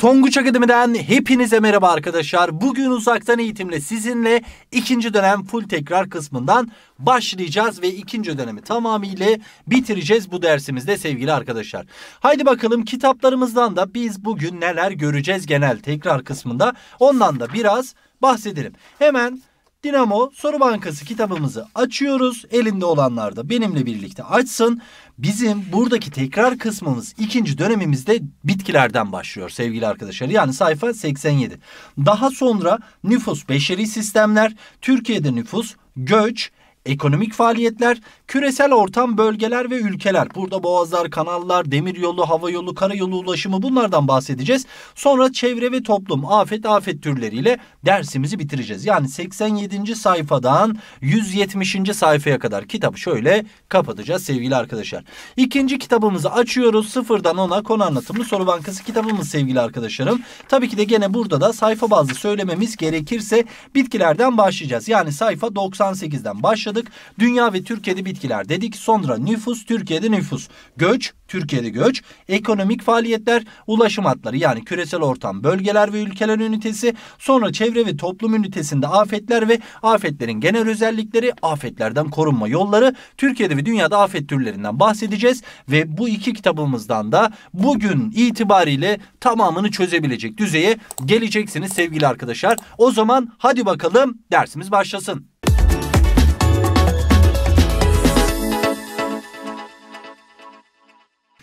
Tonguç Akademi'den hepinize merhaba arkadaşlar. Bugün uzaktan eğitimle sizinle ikinci dönem full tekrar kısmından başlayacağız ve ikinci dönemi tamamıyla bitireceğiz bu dersimizde sevgili arkadaşlar. Haydi bakalım kitaplarımızdan da biz bugün neler göreceğiz genel tekrar kısmında ondan da biraz bahsedelim. Hemen Dinamo Soru Bankası kitabımızı açıyoruz. Elinde olanlar da benimle birlikte açsın. Bizim buradaki tekrar kısmımız ikinci dönemimizde bitkilerden başlıyor sevgili arkadaşlar. Yani sayfa 87. Daha sonra nüfus beşeri sistemler, Türkiye'de nüfus, göç, Ekonomik faaliyetler, küresel ortam, bölgeler ve ülkeler. Burada boğazlar, kanallar, demiryolu, hava yolu, karayolu ulaşımı bunlardan bahsedeceğiz. Sonra çevre ve toplum, afet, afet türleriyle dersimizi bitireceğiz. Yani 87. sayfadan 170. sayfaya kadar kitabı şöyle kapatacağız sevgili arkadaşlar. İkinci kitabımızı açıyoruz. Sıfırdan ona konu anlatımlı soru bankası kitabımız sevgili arkadaşlarım. Tabii ki de gene burada da sayfa bazlı söylememiz gerekirse bitkilerden başlayacağız. Yani sayfa 98'den başlayacağız başladık. Dünya ve Türkiye'de bitkiler dedik. Sonra nüfus, Türkiye'de nüfus. Göç, Türkiye'de göç. Ekonomik faaliyetler, ulaşım hatları yani küresel ortam, bölgeler ve ülkeler ünitesi. Sonra çevre ve toplum ünitesinde afetler ve afetlerin genel özellikleri, afetlerden korunma yolları. Türkiye'de ve dünyada afet türlerinden bahsedeceğiz. Ve bu iki kitabımızdan da bugün itibariyle tamamını çözebilecek düzeye geleceksiniz sevgili arkadaşlar. O zaman hadi bakalım dersimiz başlasın.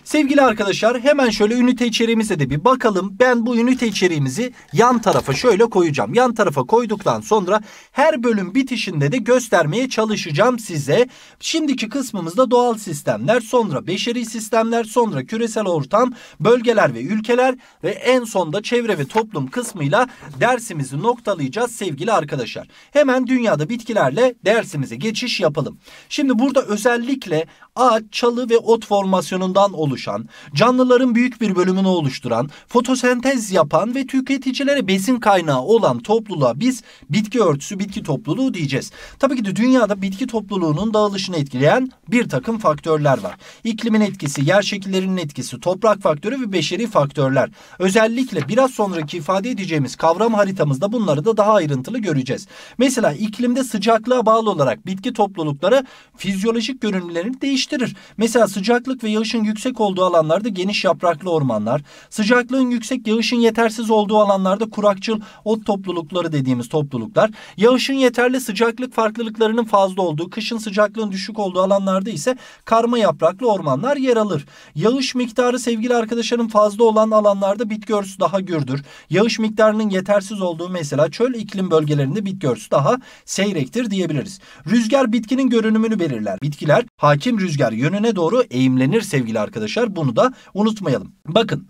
Sevgili arkadaşlar hemen şöyle ünite içeriğimize de bir bakalım. Ben bu ünite içeriğimizi yan tarafa şöyle koyacağım. Yan tarafa koyduktan sonra her bölüm bitişinde de göstermeye çalışacağım size. Şimdiki kısmımızda doğal sistemler, sonra beşeri sistemler, sonra küresel ortam, bölgeler ve ülkeler ve en sonda çevre ve toplum kısmıyla dersimizi noktalayacağız sevgili arkadaşlar. Hemen dünyada bitkilerle dersimize geçiş yapalım. Şimdi burada özellikle ağaç, çalı ve ot formasyonundan oluşan, canlıların büyük bir bölümünü oluşturan, fotosentez yapan ve tüketicilere besin kaynağı olan topluluğa biz bitki örtüsü, bitki topluluğu diyeceğiz. Tabii ki de dünyada bitki topluluğunun dağılışını etkileyen bir takım faktörler var. İklimin etkisi, yer şekillerinin etkisi, toprak faktörü ve beşeri faktörler. Özellikle biraz sonraki ifade edeceğimiz kavram haritamızda bunları da daha ayrıntılı göreceğiz. Mesela iklimde sıcaklığa bağlı olarak bitki toplulukları fizyolojik görünümlerini değiştiriyor değiştirir. Mesela sıcaklık ve yağışın yüksek olduğu alanlarda geniş yapraklı ormanlar, sıcaklığın yüksek, yağışın yetersiz olduğu alanlarda kurakçıl ot toplulukları dediğimiz topluluklar, yağışın yeterli sıcaklık farklılıklarının fazla olduğu, kışın sıcaklığın düşük olduğu alanlarda ise karma yapraklı ormanlar yer alır. Yağış miktarı sevgili arkadaşlarım fazla olan alanlarda bitki örtüsü daha gürdür. Yağış miktarının yetersiz olduğu mesela çöl iklim bölgelerinde bitki örtüsü daha seyrektir diyebiliriz. Rüzgar bitkinin görünümünü belirler. Bitkiler hakim rüzgar rüzgar yönüne doğru eğimlenir sevgili arkadaşlar. Bunu da unutmayalım. Bakın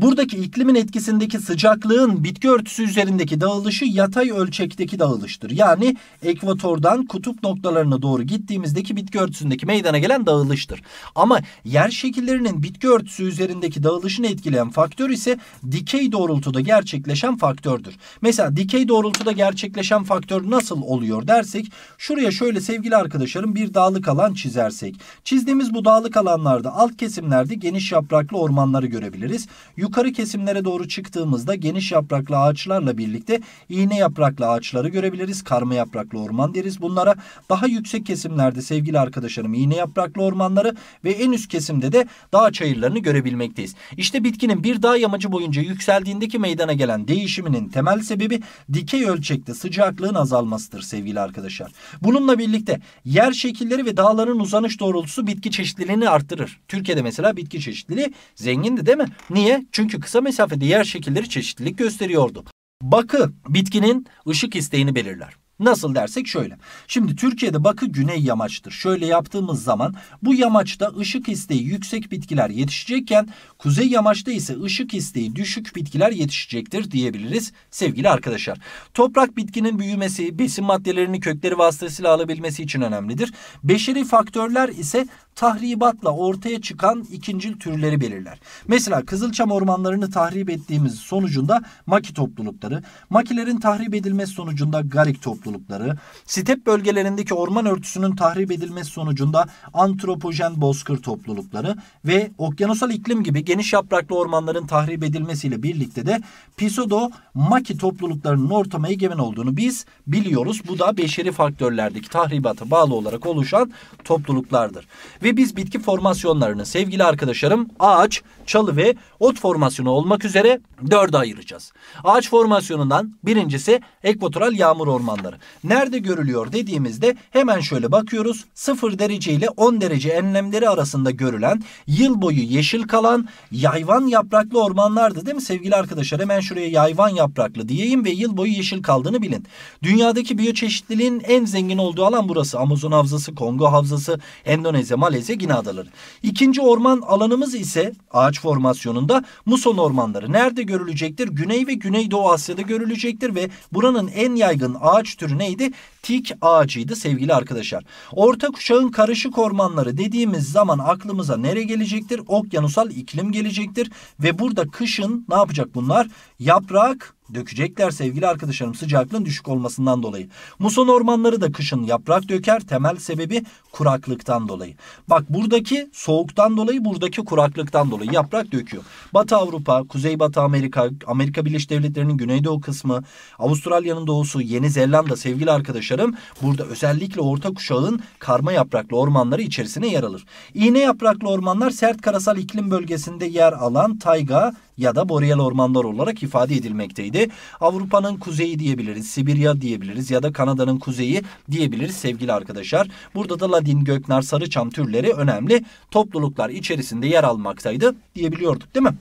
Buradaki iklimin etkisindeki sıcaklığın bitki örtüsü üzerindeki dağılışı yatay ölçekteki dağılıştır. Yani ekvatordan kutup noktalarına doğru gittiğimizdeki bitki örtüsündeki meydana gelen dağılıştır. Ama yer şekillerinin bitki örtüsü üzerindeki dağılışını etkileyen faktör ise dikey doğrultuda gerçekleşen faktördür. Mesela dikey doğrultuda gerçekleşen faktör nasıl oluyor dersek şuraya şöyle sevgili arkadaşlarım bir dağlık alan çizersek. Çizdiğimiz bu dağlık alanlarda alt kesimlerde geniş yapraklı ormanları görebiliriz. Yukarı kesimlere doğru çıktığımızda geniş yapraklı ağaçlarla birlikte iğne yapraklı ağaçları görebiliriz. Karma yapraklı orman deriz bunlara. Daha yüksek kesimlerde sevgili arkadaşlarım iğne yapraklı ormanları ve en üst kesimde de dağ çayırlarını görebilmekteyiz. İşte bitkinin bir dağ yamacı boyunca yükseldiğindeki meydana gelen değişiminin temel sebebi dikey ölçekte sıcaklığın azalmasıdır sevgili arkadaşlar. Bununla birlikte yer şekilleri ve dağların uzanış doğrultusu bitki çeşitliliğini arttırır. Türkiye'de mesela bitki çeşitliliği zengindi değil mi? Niye? Çünkü kısa mesafede yer şekilleri çeşitlilik gösteriyordu. Bakı bitkinin ışık isteğini belirler. Nasıl dersek şöyle. Şimdi Türkiye'de bakı güney yamaçtır. Şöyle yaptığımız zaman bu yamaçta ışık isteği yüksek bitkiler yetişecekken kuzey yamaçta ise ışık isteği düşük bitkiler yetişecektir diyebiliriz sevgili arkadaşlar. Toprak bitkinin büyümesi, besin maddelerini kökleri vasıtasıyla alabilmesi için önemlidir. Beşeri faktörler ise tahribatla ortaya çıkan ikincil türleri belirler. Mesela Kızılçam ormanlarını tahrip ettiğimiz sonucunda maki toplulukları, makilerin tahrip edilmesi sonucunda garik toplulukları, toplulukları, step bölgelerindeki orman örtüsünün tahrip edilmesi sonucunda antropojen bozkır toplulukları ve okyanusal iklim gibi geniş yapraklı ormanların tahrip edilmesiyle birlikte de pisodo maki topluluklarının ortama egemen olduğunu biz biliyoruz. Bu da beşeri faktörlerdeki tahribata bağlı olarak oluşan topluluklardır. Ve biz bitki formasyonlarını sevgili arkadaşlarım ağaç, çalı ve ot formasyonu olmak üzere dörde ayıracağız. Ağaç formasyonundan birincisi ekvatoral yağmur ormanları. Nerede görülüyor dediğimizde hemen şöyle bakıyoruz. 0 derece ile 10 derece enlemleri arasında görülen yıl boyu yeşil kalan yayvan yapraklı ormanlardı değil mi sevgili arkadaşlar? Hemen şuraya yayvan yapraklı diyeyim ve yıl boyu yeşil kaldığını bilin. Dünyadaki biyoçeşitliliğin en zengin olduğu alan burası. Amazon havzası, Kongo havzası, Endonezya, Malezya, Gine adaları. İkinci orman alanımız ise ağaç formasyonunda muson ormanları. Nerede görülecektir? Güney ve Güneydoğu Asya'da görülecektir ve buranın en yaygın ağaç türü türü neydi? Tik ağacıydı sevgili arkadaşlar. Orta kuşağın karışık ormanları dediğimiz zaman aklımıza nere gelecektir? Okyanusal iklim gelecektir ve burada kışın ne yapacak bunlar? Yaprak dökecekler sevgili arkadaşlarım sıcaklığın düşük olmasından dolayı. Muson ormanları da kışın yaprak döker temel sebebi kuraklıktan dolayı. Bak buradaki soğuktan dolayı buradaki kuraklıktan dolayı yaprak döküyor. Batı Avrupa, Kuzey Batı Amerika, Amerika Birleşik Devletleri'nin güneydoğu kısmı, Avustralya'nın doğusu, Yeni Zelanda sevgili arkadaşlarım burada özellikle orta kuşağın karma yapraklı ormanları içerisine yer alır. İğne yapraklı ormanlar sert karasal iklim bölgesinde yer alan tayga ya da boreal ormanlar olarak ifade edilmekteydi. Avrupa'nın kuzeyi diyebiliriz, Sibirya diyebiliriz ya da Kanada'nın kuzeyi diyebiliriz sevgili arkadaşlar. Burada da ladin, göknar, sarıçam türleri önemli topluluklar içerisinde yer almaktaydı diyebiliyorduk değil mi?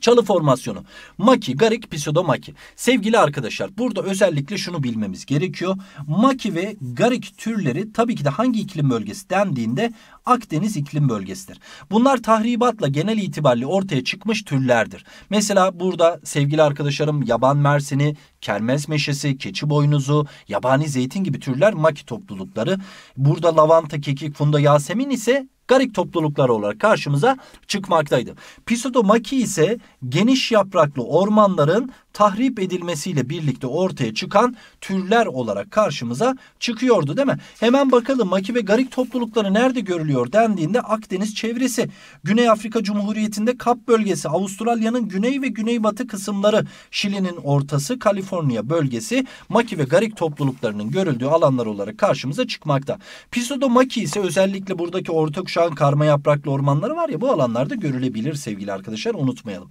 Çalı formasyonu. Maki, Garik, Pseudo Maki. Sevgili arkadaşlar burada özellikle şunu bilmemiz gerekiyor. Maki ve Garik türleri tabii ki de hangi iklim bölgesi dendiğinde Akdeniz iklim bölgesidir. Bunlar tahribatla genel itibariyle ortaya çıkmış türlerdir. Mesela burada sevgili arkadaşlarım yaban mersini, kermes meşesi, keçi boynuzu, yabani zeytin gibi türler maki toplulukları. Burada lavanta, kekik, funda, yasemin ise garik topluluklar olarak karşımıza çıkmaktaydı. Pseudomaki ise geniş yapraklı ormanların tahrip edilmesiyle birlikte ortaya çıkan türler olarak karşımıza çıkıyordu değil mi? Hemen bakalım maki ve garik toplulukları nerede görülüyor dendiğinde Akdeniz çevresi, Güney Afrika Cumhuriyeti'nde Kap bölgesi, Avustralya'nın güney ve güneybatı kısımları, Şili'nin ortası, Kaliforniya bölgesi maki ve garik topluluklarının görüldüğü alanlar olarak karşımıza çıkmakta. Pisodo maki ise özellikle buradaki orta kuşağın karma yapraklı ormanları var ya bu alanlarda görülebilir sevgili arkadaşlar unutmayalım.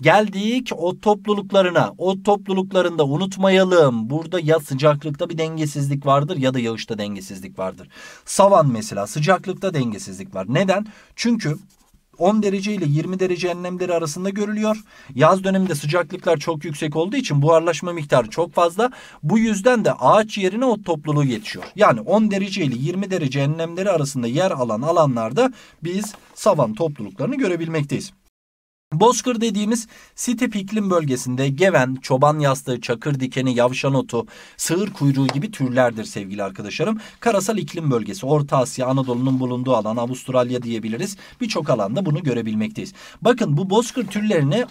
Geldik o topluluklarına sonra o topluluklarında unutmayalım. Burada ya sıcaklıkta bir dengesizlik vardır ya da yağışta dengesizlik vardır. Savan mesela sıcaklıkta dengesizlik var. Neden? Çünkü 10 derece ile 20 derece enlemleri arasında görülüyor. Yaz döneminde sıcaklıklar çok yüksek olduğu için buharlaşma miktarı çok fazla. Bu yüzden de ağaç yerine ot topluluğu yetişiyor. Yani 10 derece ile 20 derece enlemleri arasında yer alan alanlarda biz savan topluluklarını görebilmekteyiz. Bozkır dediğimiz Sitip iklim bölgesinde geven, çoban yastığı, çakır dikeni, yavşan otu, sığır kuyruğu gibi türlerdir sevgili arkadaşlarım. Karasal iklim bölgesi Orta Asya, Anadolu'nun bulunduğu alan Avustralya diyebiliriz. Birçok alanda bunu görebilmekteyiz. Bakın bu bozkır türlerini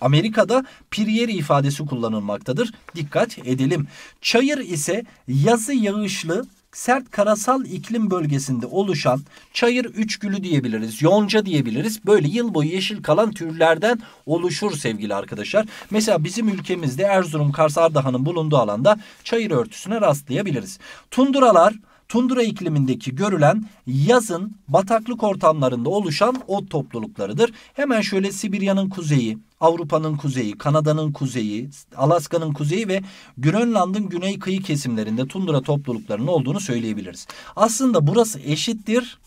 Amerika'da Pirieri ifadesi kullanılmaktadır. Dikkat edelim. Çayır ise yazı yağışlı sert karasal iklim bölgesinde oluşan çayır üçgülü diyebiliriz, yonca diyebiliriz. Böyle yıl boyu yeşil kalan türlerden oluşur sevgili arkadaşlar. Mesela bizim ülkemizde Erzurum, Kars, Ardahan'ın bulunduğu alanda çayır örtüsüne rastlayabiliriz. Tunduralar tundra iklimindeki görülen yazın bataklık ortamlarında oluşan ot topluluklarıdır. Hemen şöyle Sibirya'nın kuzeyi, Avrupa'nın kuzeyi, Kanada'nın kuzeyi, Alaska'nın kuzeyi ve Grönland'ın güney kıyı kesimlerinde tundra topluluklarının olduğunu söyleyebiliriz. Aslında burası eşittir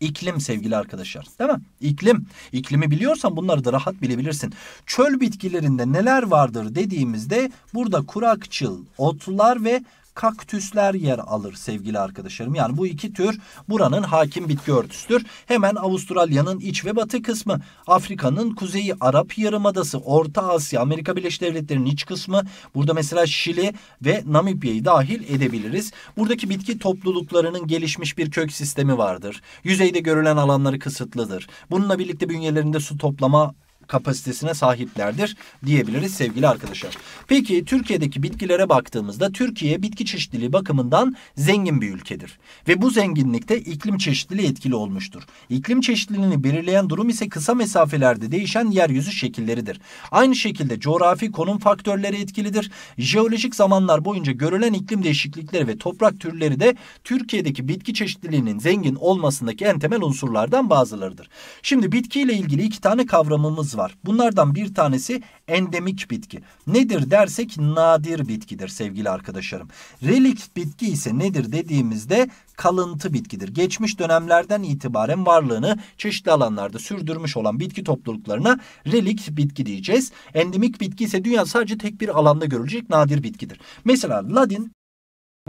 İklim sevgili arkadaşlar. Değil mi? İklim. İklimi biliyorsan bunları da rahat bilebilirsin. Çöl bitkilerinde neler vardır dediğimizde burada kurakçıl, otlar ve kaktüsler yer alır sevgili arkadaşlarım. Yani bu iki tür buranın hakim bitki örtüsüdür. Hemen Avustralya'nın iç ve batı kısmı, Afrika'nın kuzeyi Arap Yarımadası, Orta Asya, Amerika Birleşik Devletleri'nin iç kısmı. Burada mesela Şili ve Namibya'yı dahil edebiliriz. Buradaki bitki topluluklarının gelişmiş bir kök sistemi vardır. Yüzeyde görülen alanları kısıtlıdır. Bununla birlikte bünyelerinde su toplama kapasitesine sahiplerdir diyebiliriz sevgili arkadaşlar. Peki Türkiye'deki bitkilere baktığımızda Türkiye bitki çeşitliliği bakımından zengin bir ülkedir. Ve bu zenginlikte iklim çeşitliliği etkili olmuştur. İklim çeşitliliğini belirleyen durum ise kısa mesafelerde değişen yeryüzü şekilleridir. Aynı şekilde coğrafi konum faktörleri etkilidir. Jeolojik zamanlar boyunca görülen iklim değişiklikleri ve toprak türleri de Türkiye'deki bitki çeşitliliğinin zengin olmasındaki en temel unsurlardan bazılarıdır. Şimdi bitkiyle ilgili iki tane kavramımız var. Bunlardan bir tanesi endemik bitki. Nedir dersek nadir bitkidir sevgili arkadaşlarım. Relik bitki ise nedir dediğimizde kalıntı bitkidir. Geçmiş dönemlerden itibaren varlığını çeşitli alanlarda sürdürmüş olan bitki topluluklarına relik bitki diyeceğiz. Endemik bitki ise dünya sadece tek bir alanda görülecek nadir bitkidir. Mesela ladin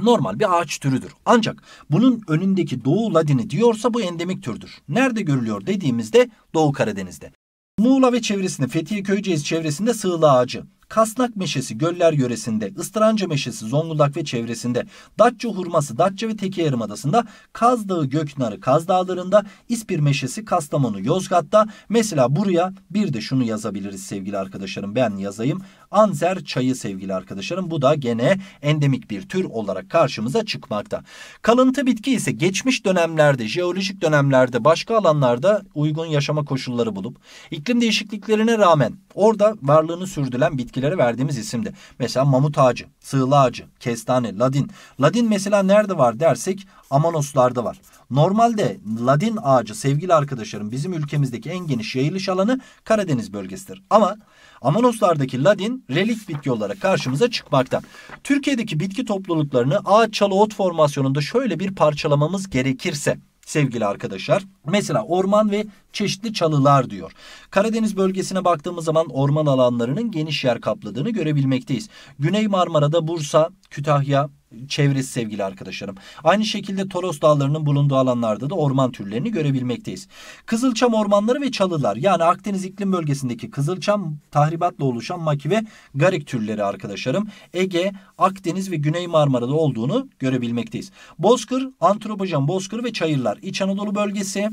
normal bir ağaç türüdür. Ancak bunun önündeki Doğu Ladini diyorsa bu endemik türdür. Nerede görülüyor dediğimizde Doğu Karadeniz'de. Muğla ve çevresinde Fethiye Köyceğiz çevresinde sığla ağacı. Kasnak meşesi Göller yöresinde, Istıranca meşesi Zonguldak ve çevresinde, Datça hurması Datça ve Teke Yarımadası'nda, Kaz Dağı Göknarı Kaz Dağları'nda, İspir meşesi Kastamonu Yozgat'ta. Mesela buraya bir de şunu yazabiliriz sevgili arkadaşlarım. Ben yazayım. Anzer çayı sevgili arkadaşlarım. Bu da gene endemik bir tür olarak karşımıza çıkmakta. Kalıntı bitki ise geçmiş dönemlerde, jeolojik dönemlerde, başka alanlarda uygun yaşama koşulları bulup iklim değişikliklerine rağmen orada varlığını sürdülen bitkiler şeylere verdiğimiz isimdi. Mesela mamut ağacı, sığla ağacı, kestane, ladin. Ladin mesela nerede var dersek Amanoslarda var. Normalde ladin ağacı sevgili arkadaşlarım bizim ülkemizdeki en geniş yayılış alanı Karadeniz bölgesidir. Ama Amanoslardaki ladin relik bitki olarak karşımıza çıkmakta. Türkiye'deki bitki topluluklarını ağaç çalı ot formasyonunda şöyle bir parçalamamız gerekirse sevgili arkadaşlar. Mesela orman ve çeşitli çalılar diyor. Karadeniz bölgesine baktığımız zaman orman alanlarının geniş yer kapladığını görebilmekteyiz. Güney Marmara'da Bursa, Kütahya, çevresi sevgili arkadaşlarım. Aynı şekilde Toros Dağları'nın bulunduğu alanlarda da orman türlerini görebilmekteyiz. Kızılçam ormanları ve çalılar yani Akdeniz iklim bölgesindeki kızılçam, tahribatla oluşan maki ve garik türleri arkadaşlarım. Ege, Akdeniz ve Güney Marmara'da olduğunu görebilmekteyiz. Bozkır, antropojan bozkır ve çayırlar. İç Anadolu bölgesi,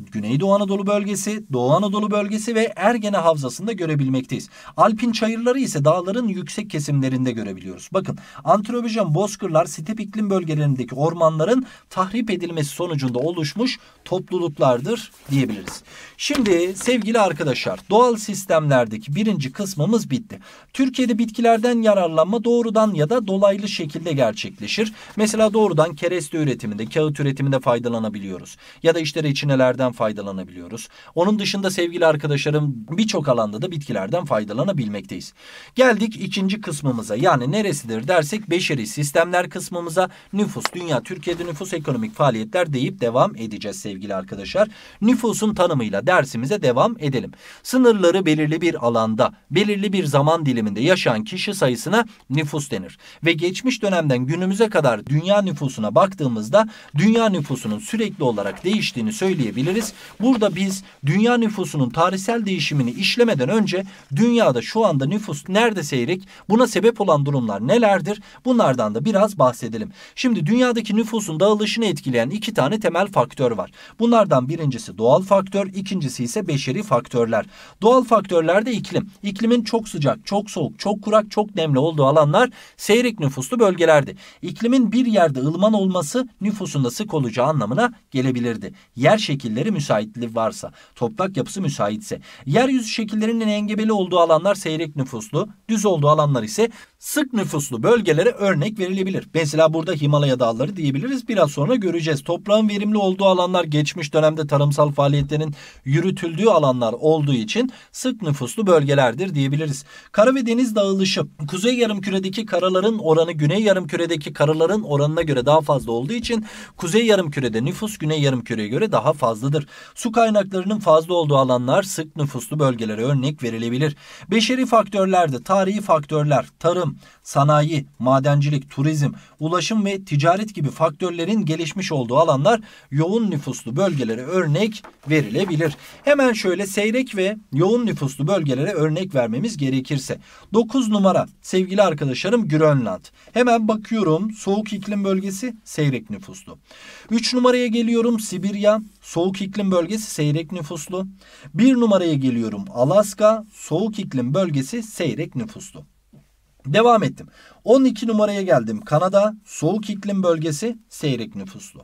Güneydoğu Anadolu bölgesi, Doğu Anadolu bölgesi Kalesi ve Ergene Havzası'nda görebilmekteyiz. Alpin çayırları ise dağların yüksek kesimlerinde görebiliyoruz. Bakın antrobijen bozkırlar step iklim bölgelerindeki ormanların tahrip edilmesi sonucunda oluşmuş topluluklardır diyebiliriz. Şimdi sevgili arkadaşlar doğal sistemlerdeki birinci kısmımız bitti. Türkiye'de bitkilerden yararlanma doğrudan ya da dolaylı şekilde gerçekleşir. Mesela doğrudan kereste üretiminde, kağıt üretiminde faydalanabiliyoruz. Ya da işte reçinelerden faydalanabiliyoruz. Onun dışında sevgili arkadaşlar arkadaşlarım birçok alanda da bitkilerden faydalanabilmekteyiz. Geldik ikinci kısmımıza yani neresidir dersek beşeri sistemler kısmımıza nüfus, dünya, Türkiye'de nüfus, ekonomik faaliyetler deyip devam edeceğiz sevgili arkadaşlar. Nüfusun tanımıyla dersimize devam edelim. Sınırları belirli bir alanda, belirli bir zaman diliminde yaşayan kişi sayısına nüfus denir. Ve geçmiş dönemden günümüze kadar dünya nüfusuna baktığımızda dünya nüfusunun sürekli olarak değiştiğini söyleyebiliriz. Burada biz dünya nüfusunun tarih tarihsel değişimini işlemeden önce dünyada şu anda nüfus nerede seyrek, buna sebep olan durumlar nelerdir? Bunlardan da biraz bahsedelim. Şimdi dünyadaki nüfusun dağılışını etkileyen iki tane temel faktör var. Bunlardan birincisi doğal faktör, ikincisi ise beşeri faktörler. Doğal faktörlerde iklim. İklimin çok sıcak, çok soğuk, çok kurak, çok nemli olduğu alanlar seyrek nüfuslu bölgelerdi. İklimin bir yerde ılıman olması nüfusun da sık olacağı anlamına gelebilirdi. Yer şekilleri müsaitliği varsa, toprak yapısı müsaitse ise. Yeryüzü şekillerinin engebeli olduğu alanlar seyrek nüfuslu, düz olduğu alanlar ise sık nüfuslu bölgelere örnek verilebilir. Mesela burada Himalaya dağları diyebiliriz. Biraz sonra göreceğiz. Toprağın verimli olduğu alanlar geçmiş dönemde tarımsal faaliyetlerin yürütüldüğü alanlar olduğu için sık nüfuslu bölgelerdir diyebiliriz. Kara ve deniz dağılışı. Kuzey yarımküredeki karaların oranı güney yarımküredeki karaların oranına göre daha fazla olduğu için kuzey yarımkürede nüfus güney yarımküreye göre daha fazladır. Su kaynaklarının fazla olduğu alanlar sık nüfuslu bölgelere örnek verilebilir. Beşeri faktörlerde tarihi faktörler, tarım tarım, sanayi, madencilik, turizm, ulaşım ve ticaret gibi faktörlerin gelişmiş olduğu alanlar yoğun nüfuslu bölgelere örnek verilebilir. Hemen şöyle seyrek ve yoğun nüfuslu bölgelere örnek vermemiz gerekirse. 9 numara sevgili arkadaşlarım Grönland. Hemen bakıyorum soğuk iklim bölgesi seyrek nüfuslu. 3 numaraya geliyorum Sibirya soğuk iklim bölgesi seyrek nüfuslu. 1 numaraya geliyorum Alaska soğuk iklim bölgesi seyrek nüfuslu. Devam ettim. 12 numaraya geldim. Kanada soğuk iklim bölgesi seyrek nüfuslu.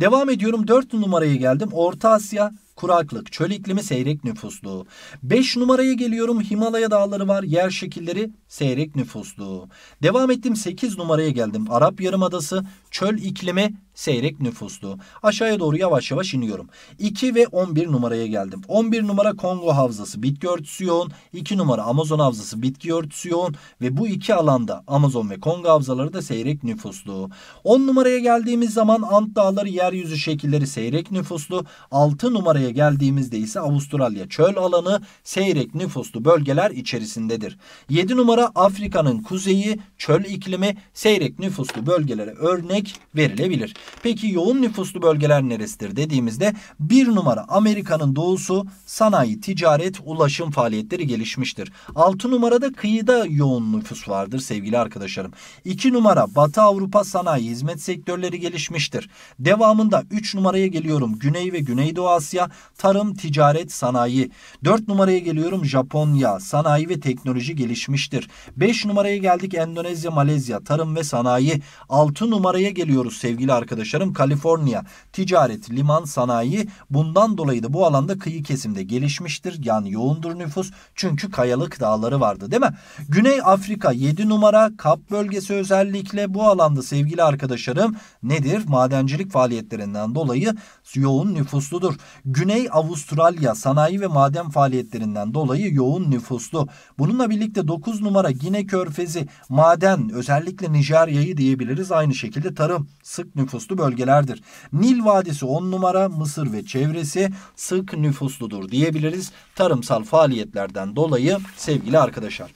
Devam ediyorum 4 numaraya geldim. Orta Asya kuraklık, çöl iklimi seyrek nüfuslu. 5 numaraya geliyorum Himalaya dağları var, yer şekilleri seyrek nüfuslu. Devam ettim 8 numaraya geldim. Arap Yarımadası çöl iklimi seyrek nüfuslu. Aşağıya doğru yavaş yavaş iniyorum. 2 ve 11 numaraya geldim. 11 numara Kongo Havzası bitki örtüsü yoğun. 2 numara Amazon Havzası bitki örtüsü yoğun. Ve bu iki alanda Amazon ve Kongo Havzaları da seyrek nüfuslu. 10 numaraya geldiğimiz zaman Ant Dağları yeryüzü şekilleri seyrek nüfuslu. 6 numaraya geldiğimizde ise Avustralya çöl alanı seyrek nüfuslu bölgeler içerisindedir. 7 numara Afrika'nın kuzeyi çöl iklimi seyrek nüfuslu bölgelere örnek verilebilir. Peki yoğun nüfuslu bölgeler neresidir dediğimizde bir numara Amerika'nın doğusu sanayi, ticaret, ulaşım faaliyetleri gelişmiştir. Altı numarada kıyıda yoğun nüfus vardır sevgili arkadaşlarım. İki numara Batı Avrupa sanayi hizmet sektörleri gelişmiştir. Devamında üç numaraya geliyorum Güney ve Güneydoğu Asya tarım, ticaret, sanayi. Dört numaraya geliyorum Japonya sanayi ve teknoloji gelişmiştir. Beş numaraya geldik Endonezya, Malezya tarım ve sanayi. Altı numaraya geliyoruz sevgili arkadaşlarım arkadaşlarım Kaliforniya ticaret, liman, sanayi bundan dolayı da bu alanda kıyı kesimde gelişmiştir. Yani yoğundur nüfus çünkü kayalık dağları vardı değil mi? Güney Afrika 7 numara kap bölgesi özellikle bu alanda sevgili arkadaşlarım nedir? Madencilik faaliyetlerinden dolayı yoğun nüfusludur. Güney Avustralya sanayi ve maden faaliyetlerinden dolayı yoğun nüfuslu. Bununla birlikte 9 numara Gine Körfezi maden özellikle Nijerya'yı diyebiliriz. Aynı şekilde tarım sık nüfus nüfuslu bölgelerdir. Nil Vadisi 10 numara, Mısır ve çevresi sık nüfusludur diyebiliriz. Tarımsal faaliyetlerden dolayı sevgili arkadaşlar.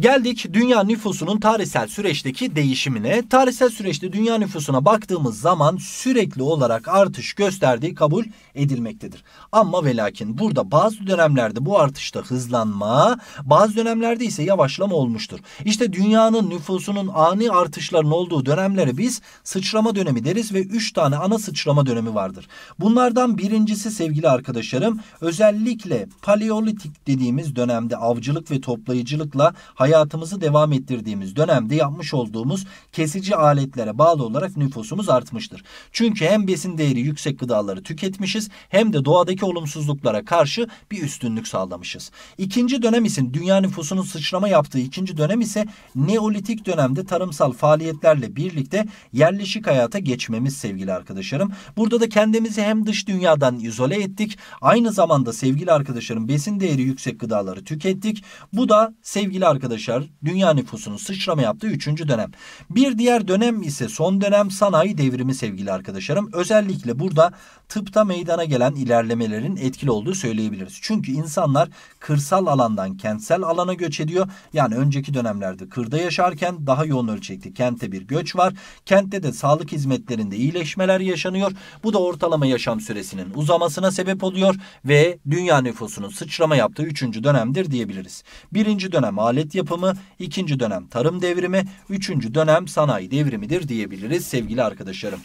Geldik dünya nüfusunun tarihsel süreçteki değişimine. Tarihsel süreçte dünya nüfusuna baktığımız zaman sürekli olarak artış gösterdiği kabul edilmektedir. Ama ve lakin burada bazı dönemlerde bu artışta hızlanma, bazı dönemlerde ise yavaşlama olmuştur. İşte dünyanın nüfusunun ani artışların olduğu dönemleri biz sıçrama dönemi deriz ve 3 tane ana sıçrama dönemi vardır. Bunlardan birincisi sevgili arkadaşlarım özellikle paleolitik dediğimiz dönemde avcılık ve toplayıcılıkla hayvan hayatımızı devam ettirdiğimiz dönemde yapmış olduğumuz kesici aletlere bağlı olarak nüfusumuz artmıştır. Çünkü hem besin değeri yüksek gıdaları tüketmişiz hem de doğadaki olumsuzluklara karşı bir üstünlük sağlamışız. İkinci dönem ise dünya nüfusunun sıçrama yaptığı ikinci dönem ise Neolitik dönemde tarımsal faaliyetlerle birlikte yerleşik hayata geçmemiz sevgili arkadaşlarım. Burada da kendimizi hem dış dünyadan izole ettik aynı zamanda sevgili arkadaşlarım besin değeri yüksek gıdaları tükettik. Bu da sevgili arkadaşlarım dışarı dünya nüfusunun sıçrama yaptığı 3. dönem. Bir diğer dönem ise son dönem sanayi devrimi sevgili arkadaşlarım. Özellikle burada tıpta meydana gelen ilerlemelerin etkili olduğu söyleyebiliriz. Çünkü insanlar kırsal alandan kentsel alana göç ediyor. Yani önceki dönemlerde kırda yaşarken daha yoğun ölçekli kente bir göç var. Kentte de sağlık hizmetlerinde iyileşmeler yaşanıyor. Bu da ortalama yaşam süresinin uzamasına sebep oluyor ve dünya nüfusunun sıçrama yaptığı 3. dönemdir diyebiliriz. 1. dönem alet yapı yapımı, ikinci dönem tarım devrimi, üçüncü dönem sanayi devrimidir diyebiliriz sevgili arkadaşlarım.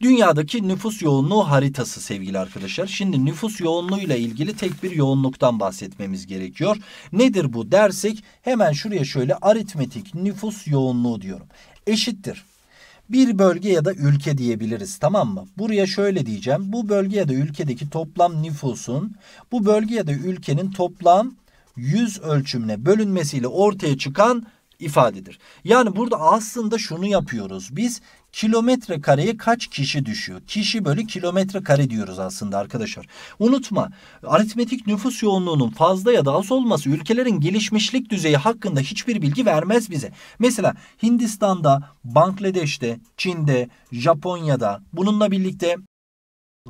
Dünyadaki nüfus yoğunluğu haritası sevgili arkadaşlar. Şimdi nüfus yoğunluğu ile ilgili tek bir yoğunluktan bahsetmemiz gerekiyor. Nedir bu dersek hemen şuraya şöyle aritmetik nüfus yoğunluğu diyorum. Eşittir. Bir bölge ya da ülke diyebiliriz tamam mı? Buraya şöyle diyeceğim. Bu bölge ya da ülkedeki toplam nüfusun bu bölge ya da ülkenin toplam yüz ölçümüne bölünmesiyle ortaya çıkan ifadedir. Yani burada aslında şunu yapıyoruz. Biz kilometre kareye kaç kişi düşüyor? Kişi bölü kilometre kare diyoruz aslında arkadaşlar. Unutma aritmetik nüfus yoğunluğunun fazla ya da az olması ülkelerin gelişmişlik düzeyi hakkında hiçbir bilgi vermez bize. Mesela Hindistan'da, Bangladeş'te, Çin'de, Japonya'da bununla birlikte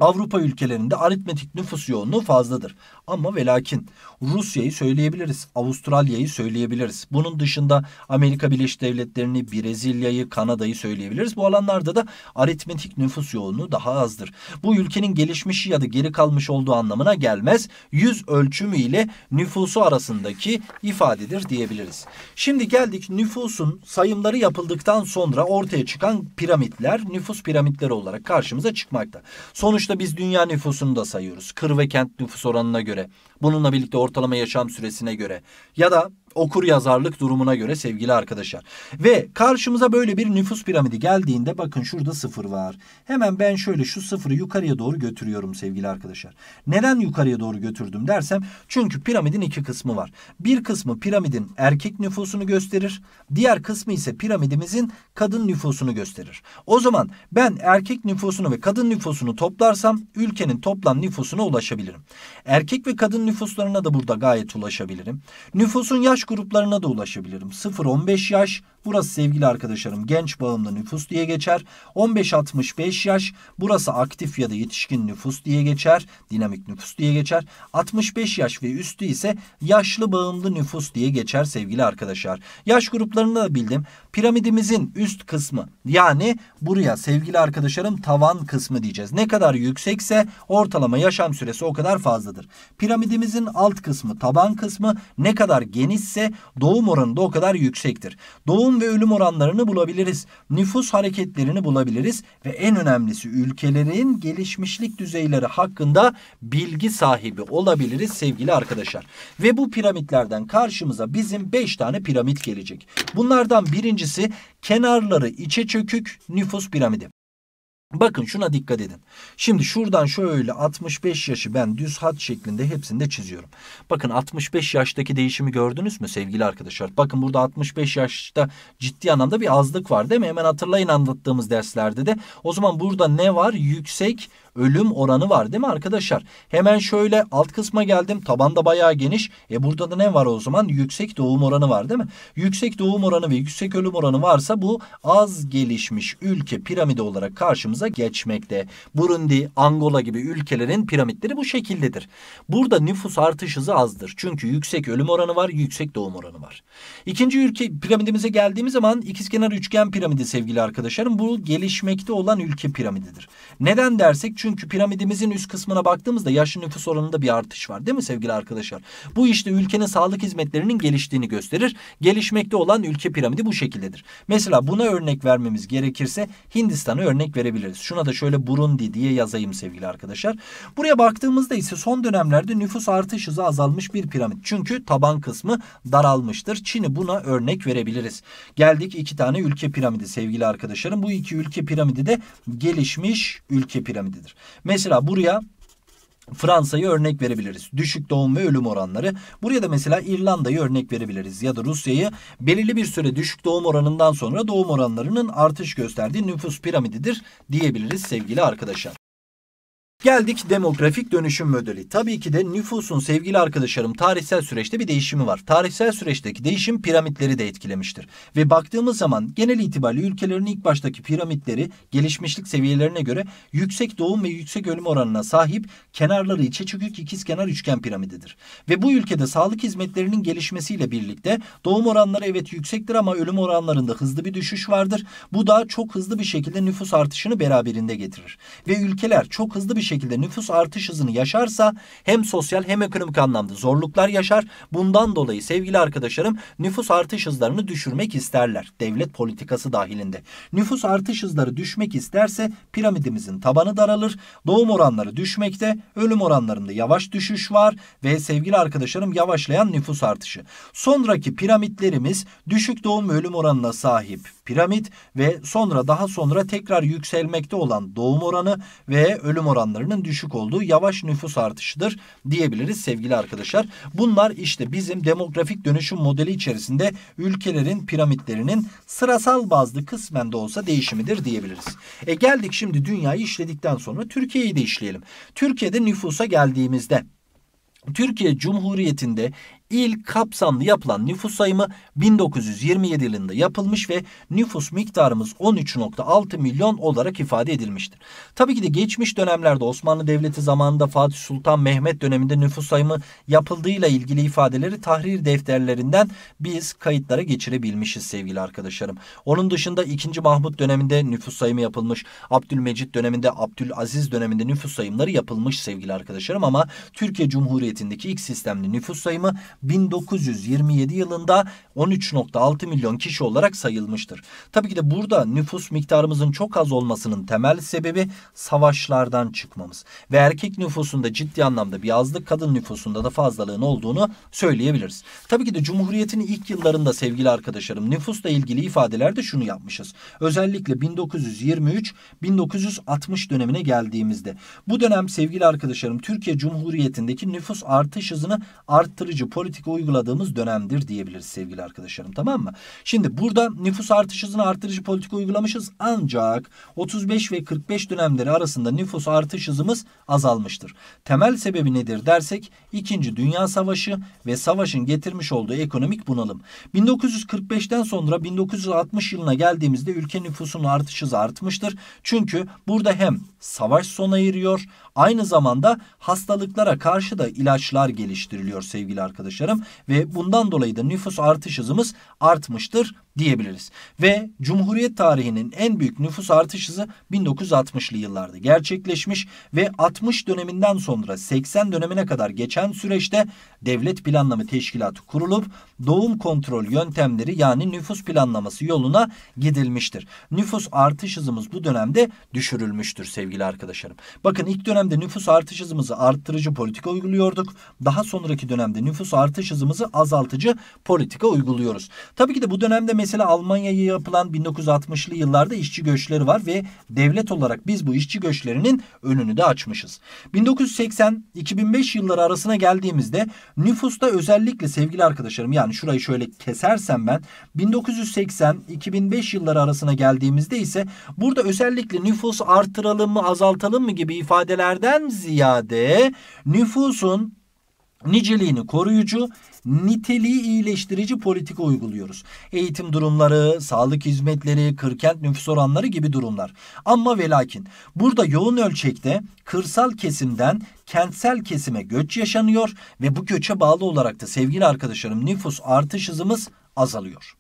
Avrupa ülkelerinde aritmetik nüfus yoğunluğu fazladır. Ama velakin Rusya'yı söyleyebiliriz, Avustralya'yı söyleyebiliriz. Bunun dışında Amerika Birleşik Devletleri'ni, Brezilya'yı, Kanada'yı söyleyebiliriz. Bu alanlarda da aritmetik nüfus yoğunluğu daha azdır. Bu ülkenin gelişmiş ya da geri kalmış olduğu anlamına gelmez. Yüz ölçümü ile nüfusu arasındaki ifadedir diyebiliriz. Şimdi geldik nüfusun sayımları yapıldıktan sonra ortaya çıkan piramitler nüfus piramitleri olarak karşımıza çıkmakta. Sonuçta biz dünya nüfusunu da sayıyoruz. Kır ve kent nüfus oranına göre göre Bununla birlikte ortalama yaşam süresine göre ya da okur yazarlık durumuna göre sevgili arkadaşlar. Ve karşımıza böyle bir nüfus piramidi geldiğinde bakın şurada sıfır var. Hemen ben şöyle şu sıfırı yukarıya doğru götürüyorum sevgili arkadaşlar. Neden yukarıya doğru götürdüm dersem çünkü piramidin iki kısmı var. Bir kısmı piramidin erkek nüfusunu gösterir. Diğer kısmı ise piramidimizin kadın nüfusunu gösterir. O zaman ben erkek nüfusunu ve kadın nüfusunu toplarsam ülkenin toplam nüfusuna ulaşabilirim. Erkek ve kadın nüfuslarına da burada gayet ulaşabilirim. Nüfusun yaş gruplarına da ulaşabilirim. 0-15 yaş, Burası sevgili arkadaşlarım genç bağımlı nüfus diye geçer. 15-65 yaş burası aktif ya da yetişkin nüfus diye geçer. Dinamik nüfus diye geçer. 65 yaş ve üstü ise yaşlı bağımlı nüfus diye geçer sevgili arkadaşlar. Yaş gruplarını da bildim. Piramidimizin üst kısmı yani buraya sevgili arkadaşlarım tavan kısmı diyeceğiz. Ne kadar yüksekse ortalama yaşam süresi o kadar fazladır. Piramidimizin alt kısmı taban kısmı ne kadar genişse doğum oranı da o kadar yüksektir. Doğum doğum ve ölüm oranlarını bulabiliriz. Nüfus hareketlerini bulabiliriz ve en önemlisi ülkelerin gelişmişlik düzeyleri hakkında bilgi sahibi olabiliriz sevgili arkadaşlar. Ve bu piramitlerden karşımıza bizim 5 tane piramit gelecek. Bunlardan birincisi kenarları içe çökük nüfus piramidi. Bakın şuna dikkat edin. Şimdi şuradan şöyle 65 yaşı ben düz hat şeklinde hepsinde çiziyorum. Bakın 65 yaştaki değişimi gördünüz mü sevgili arkadaşlar? Bakın burada 65 yaşta ciddi anlamda bir azlık var değil mi? Hemen hatırlayın anlattığımız derslerde de. O zaman burada ne var? Yüksek ölüm oranı var değil mi arkadaşlar? Hemen şöyle alt kısma geldim. Taban da bayağı geniş. E burada da ne var o zaman? Yüksek doğum oranı var değil mi? Yüksek doğum oranı ve yüksek ölüm oranı varsa bu az gelişmiş ülke piramidi olarak karşımıza geçmekte. Burundi, Angola gibi ülkelerin piramitleri bu şekildedir. Burada nüfus artış hızı azdır. Çünkü yüksek ölüm oranı var, yüksek doğum oranı var. İkinci ülke piramidimize geldiğimiz zaman ikizkenar üçgen piramidi sevgili arkadaşlarım. Bu gelişmekte olan ülke piramididir. Neden dersek? Çünkü piramidimizin üst kısmına baktığımızda yaşlı nüfus oranında bir artış var değil mi sevgili arkadaşlar? Bu işte ülkenin sağlık hizmetlerinin geliştiğini gösterir. Gelişmekte olan ülke piramidi bu şekildedir. Mesela buna örnek vermemiz gerekirse Hindistan'a örnek verebiliriz. Şuna da şöyle Burundi diye yazayım sevgili arkadaşlar. Buraya baktığımızda ise son dönemlerde nüfus artış hızı azalmış bir piramit. Çünkü taban kısmı daralmıştır. Çin'i buna örnek verebiliriz. Geldik iki tane ülke piramidi sevgili arkadaşlarım. Bu iki ülke piramidi de gelişmiş ülke piramididir olacaktır. Mesela buraya Fransa'yı örnek verebiliriz. Düşük doğum ve ölüm oranları. Buraya da mesela İrlanda'yı örnek verebiliriz ya da Rusya'yı belirli bir süre düşük doğum oranından sonra doğum oranlarının artış gösterdiği nüfus piramididir diyebiliriz sevgili arkadaşlar. Geldik demografik dönüşüm modeli. Tabii ki de nüfusun sevgili arkadaşlarım tarihsel süreçte bir değişimi var. Tarihsel süreçteki değişim piramitleri de etkilemiştir. Ve baktığımız zaman genel itibariyle ülkelerin ilk baştaki piramitleri gelişmişlik seviyelerine göre yüksek doğum ve yüksek ölüm oranına sahip kenarları içe çökük ikizkenar üçgen piramididir. Ve bu ülkede sağlık hizmetlerinin gelişmesiyle birlikte doğum oranları evet yüksektir ama ölüm oranlarında hızlı bir düşüş vardır. Bu da çok hızlı bir şekilde nüfus artışını beraberinde getirir. Ve ülkeler çok hızlı bir şekilde şekilde nüfus artış hızını yaşarsa hem sosyal hem ekonomik anlamda zorluklar yaşar. Bundan dolayı sevgili arkadaşlarım nüfus artış hızlarını düşürmek isterler devlet politikası dahilinde. Nüfus artış hızları düşmek isterse piramidimizin tabanı daralır. Doğum oranları düşmekte, ölüm oranlarında yavaş düşüş var ve sevgili arkadaşlarım yavaşlayan nüfus artışı. Sonraki piramitlerimiz düşük doğum ve ölüm oranına sahip piramit ve sonra daha sonra tekrar yükselmekte olan doğum oranı ve ölüm oranları oranlarının düşük olduğu yavaş nüfus artışıdır diyebiliriz sevgili arkadaşlar. Bunlar işte bizim demografik dönüşüm modeli içerisinde ülkelerin piramitlerinin sırasal bazlı kısmen de olsa değişimidir diyebiliriz. E geldik şimdi dünyayı işledikten sonra Türkiye'yi de işleyelim. Türkiye'de nüfusa geldiğimizde Türkiye Cumhuriyeti'nde ilk kapsamlı yapılan nüfus sayımı 1927 yılında yapılmış ve nüfus miktarımız 13.6 milyon olarak ifade edilmiştir. Tabii ki de geçmiş dönemlerde Osmanlı Devleti zamanında Fatih Sultan Mehmet döneminde nüfus sayımı yapıldığıyla ilgili ifadeleri tahrir defterlerinden biz kayıtlara geçirebilmişiz sevgili arkadaşlarım. Onun dışında 2. Mahmut döneminde nüfus sayımı yapılmış, Abdülmecit döneminde, Abdülaziz döneminde nüfus sayımları yapılmış sevgili arkadaşlarım ama Türkiye Cumhuriyeti'ndeki ilk sistemli nüfus sayımı 1927 yılında 13.6 milyon kişi olarak sayılmıştır. Tabii ki de burada nüfus miktarımızın çok az olmasının temel sebebi savaşlardan çıkmamız. Ve erkek nüfusunda ciddi anlamda bir azlık, kadın nüfusunda da fazlalığın olduğunu söyleyebiliriz. Tabii ki de Cumhuriyet'in ilk yıllarında sevgili arkadaşlarım nüfusla ilgili ifadelerde şunu yapmışız. Özellikle 1923-1960 dönemine geldiğimizde. Bu dönem sevgili arkadaşlarım Türkiye Cumhuriyeti'ndeki nüfus artış hızını arttırıcı politik politika uyguladığımız dönemdir diyebiliriz sevgili arkadaşlarım tamam mı? Şimdi burada nüfus artış hızını artırıcı politika uygulamışız ancak 35 ve 45 dönemleri arasında nüfus artış hızımız azalmıştır. Temel sebebi nedir dersek 2. Dünya Savaşı ve savaşın getirmiş olduğu ekonomik bunalım. 1945'ten sonra 1960 yılına geldiğimizde ülke nüfusunun artış hızı artmıştır. Çünkü burada hem savaş sona eriyor aynı zamanda hastalıklara karşı da ilaçlar geliştiriliyor sevgili arkadaşlar arkadaşlarım ve bundan dolayı da nüfus artış hızımız artmıştır diyebiliriz. Ve Cumhuriyet tarihinin en büyük nüfus artış hızı 1960'lı yıllarda gerçekleşmiş ve 60 döneminden sonra 80 dönemine kadar geçen süreçte Devlet Planlama Teşkilatı kurulup doğum kontrol yöntemleri yani nüfus planlaması yoluna gidilmiştir. Nüfus artış hızımız bu dönemde düşürülmüştür sevgili arkadaşlarım. Bakın ilk dönemde nüfus artış hızımızı arttırıcı politika uyguluyorduk. Daha sonraki dönemde nüfus artış artış hızımızı azaltıcı politika uyguluyoruz. Tabii ki de bu dönemde mesela Almanya'ya yapılan 1960'lı yıllarda işçi göçleri var ve devlet olarak biz bu işçi göçlerinin önünü de açmışız. 1980-2005 yılları arasına geldiğimizde nüfusta özellikle sevgili arkadaşlarım yani şurayı şöyle kesersem ben 1980-2005 yılları arasına geldiğimizde ise burada özellikle nüfus artıralım mı azaltalım mı gibi ifadelerden ziyade nüfusun Niceliğini koruyucu, niteliği iyileştirici politika uyguluyoruz. Eğitim durumları, sağlık hizmetleri, kırkent nüfus oranları gibi durumlar. Ama ve lakin burada yoğun ölçekte kırsal kesimden kentsel kesime göç yaşanıyor ve bu göçe bağlı olarak da sevgili arkadaşlarım nüfus artış hızımız azalıyor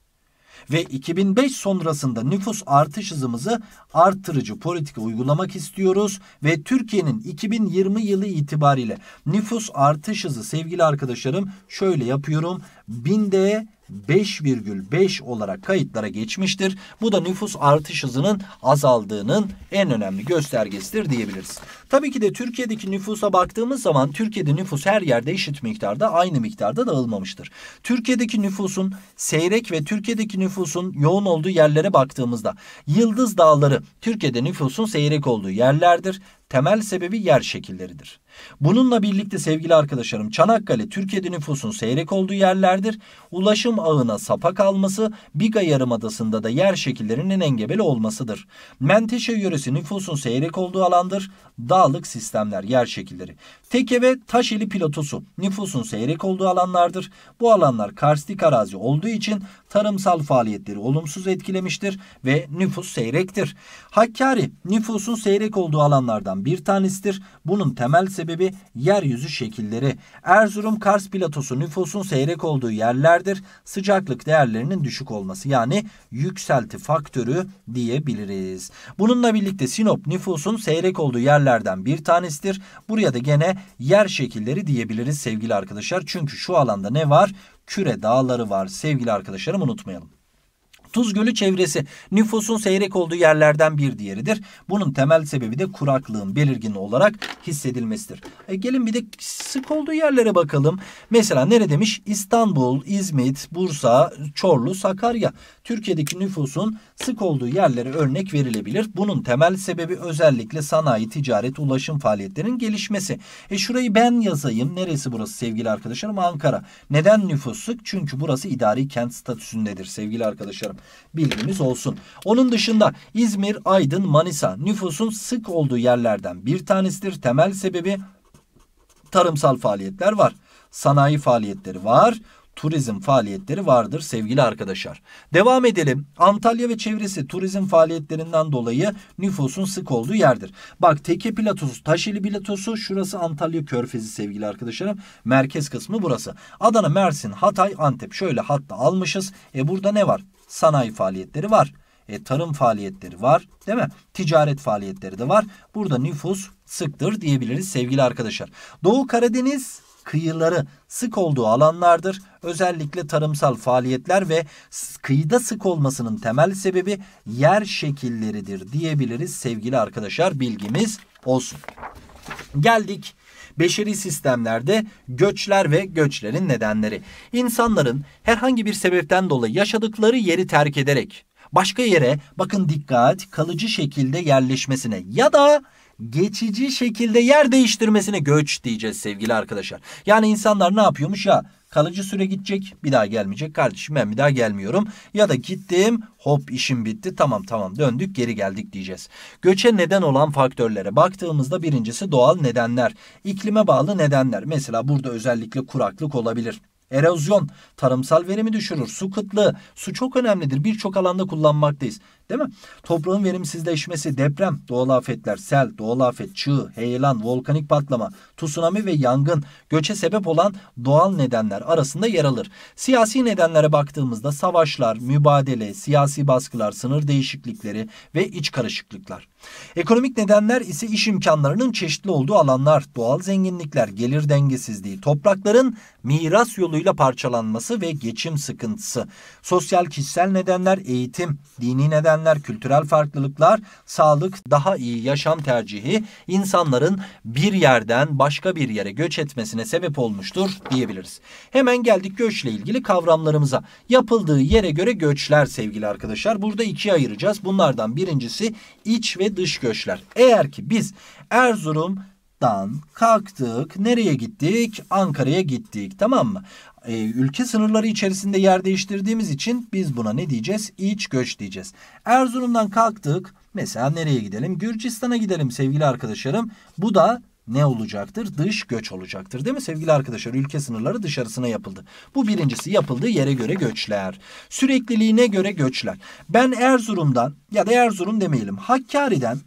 ve 2005 sonrasında nüfus artış hızımızı artırıcı politika uygulamak istiyoruz ve Türkiye'nin 2020 yılı itibariyle nüfus artış hızı sevgili arkadaşlarım şöyle yapıyorum. Binde 5,5 olarak kayıtlara geçmiştir. Bu da nüfus artış hızının azaldığının en önemli göstergesidir diyebiliriz. Tabii ki de Türkiye'deki nüfusa baktığımız zaman Türkiye'de nüfus her yerde eşit miktarda aynı miktarda dağılmamıştır. Türkiye'deki nüfusun seyrek ve Türkiye'deki nüfusun yoğun olduğu yerlere baktığımızda Yıldız Dağları Türkiye'de nüfusun seyrek olduğu yerlerdir temel sebebi yer şekilleridir. Bununla birlikte sevgili arkadaşlarım Çanakkale Türkiye'de nüfusun seyrek olduğu yerlerdir. Ulaşım ağına sapa kalması Biga Yarımadası'nda da yer şekillerinin engebeli olmasıdır. Menteşe yöresi nüfusun seyrek olduğu alandır. Dağlık sistemler yer şekilleri. Teke ve Taşeli Platosu nüfusun seyrek olduğu alanlardır. Bu alanlar karstik arazi olduğu için tarımsal faaliyetleri olumsuz etkilemiştir ve nüfus seyrektir. Hakkari nüfusun seyrek olduğu alanlardan bir tanesidir. Bunun temel sebebi yeryüzü şekilleri. Erzurum Kars platosu nüfusun seyrek olduğu yerlerdir. Sıcaklık değerlerinin düşük olması yani yükselti faktörü diyebiliriz. Bununla birlikte Sinop nüfusun seyrek olduğu yerlerden bir tanesidir. Buraya da gene yer şekilleri diyebiliriz sevgili arkadaşlar. Çünkü şu alanda ne var? Küre dağları var sevgili arkadaşlarım unutmayalım. Tuz Gölü çevresi nüfusun seyrek olduğu yerlerden bir diğeridir. Bunun temel sebebi de kuraklığın belirgin olarak hissedilmesidir. E gelin bir de sık olduğu yerlere bakalım. Mesela nere demiş? İstanbul, İzmit, Bursa, Çorlu, Sakarya. Türkiye'deki nüfusun sık olduğu yerlere örnek verilebilir. Bunun temel sebebi özellikle sanayi, ticaret, ulaşım faaliyetlerinin gelişmesi. E şurayı ben yazayım. Neresi burası sevgili arkadaşlarım? Ankara. Neden nüfus sık? Çünkü burası idari kent statüsündedir sevgili arkadaşlarım. Bilgimiz olsun. Onun dışında İzmir, Aydın, Manisa nüfusun sık olduğu yerlerden bir tanesidir. Temel sebebi tarımsal faaliyetler var. Sanayi faaliyetleri var turizm faaliyetleri vardır sevgili arkadaşlar. Devam edelim. Antalya ve çevresi turizm faaliyetlerinden dolayı nüfusun sık olduğu yerdir. Bak Teke Platosu, Taşeli Platosu şurası Antalya Körfezi sevgili arkadaşlarım. Merkez kısmı burası. Adana, Mersin, Hatay, Antep şöyle hatta almışız. E burada ne var? Sanayi faaliyetleri var. E, tarım faaliyetleri var değil mi? Ticaret faaliyetleri de var. Burada nüfus sıktır diyebiliriz sevgili arkadaşlar. Doğu Karadeniz kıyıları sık olduğu alanlardır. Özellikle tarımsal faaliyetler ve kıyıda sık olmasının temel sebebi yer şekilleridir diyebiliriz sevgili arkadaşlar bilgimiz olsun. Geldik beşeri sistemlerde göçler ve göçlerin nedenleri. İnsanların herhangi bir sebepten dolayı yaşadıkları yeri terk ederek başka yere bakın dikkat kalıcı şekilde yerleşmesine ya da geçici şekilde yer değiştirmesine göç diyeceğiz sevgili arkadaşlar. Yani insanlar ne yapıyormuş ya kalıcı süre gidecek bir daha gelmeyecek kardeşim ben bir daha gelmiyorum. Ya da gittim hop işim bitti tamam tamam döndük geri geldik diyeceğiz. Göçe neden olan faktörlere baktığımızda birincisi doğal nedenler. iklime bağlı nedenler mesela burada özellikle kuraklık olabilir. Erozyon, tarımsal verimi düşürür, su kıtlığı, su çok önemlidir birçok alanda kullanmaktayız. Değil mi? Toprağın verimsizleşmesi, deprem, doğal afetler, sel, doğal afet, çığ, heyelan, volkanik patlama, tsunami ve yangın göçe sebep olan doğal nedenler arasında yer alır. Siyasi nedenlere baktığımızda savaşlar, mübadele, siyasi baskılar, sınır değişiklikleri ve iç karışıklıklar. Ekonomik nedenler ise iş imkanlarının çeşitli olduğu alanlar, doğal zenginlikler, gelir dengesizliği, toprakların miras yoluyla parçalanması ve geçim sıkıntısı, sosyal kişisel nedenler, eğitim, dini nedenler, nedenler, kültürel farklılıklar, sağlık, daha iyi yaşam tercihi insanların bir yerden başka bir yere göç etmesine sebep olmuştur diyebiliriz. Hemen geldik göçle ilgili kavramlarımıza. Yapıldığı yere göre göçler sevgili arkadaşlar. Burada ikiye ayıracağız. Bunlardan birincisi iç ve dış göçler. Eğer ki biz Erzurum'dan kalktık. Nereye gittik? Ankara'ya gittik. Tamam mı? e, ülke sınırları içerisinde yer değiştirdiğimiz için biz buna ne diyeceğiz? İç göç diyeceğiz. Erzurum'dan kalktık. Mesela nereye gidelim? Gürcistan'a gidelim sevgili arkadaşlarım. Bu da ne olacaktır? Dış göç olacaktır değil mi sevgili arkadaşlar? Ülke sınırları dışarısına yapıldı. Bu birincisi yapıldığı yere göre göçler. Sürekliliğine göre göçler. Ben Erzurum'dan ya da Erzurum demeyelim Hakkari'den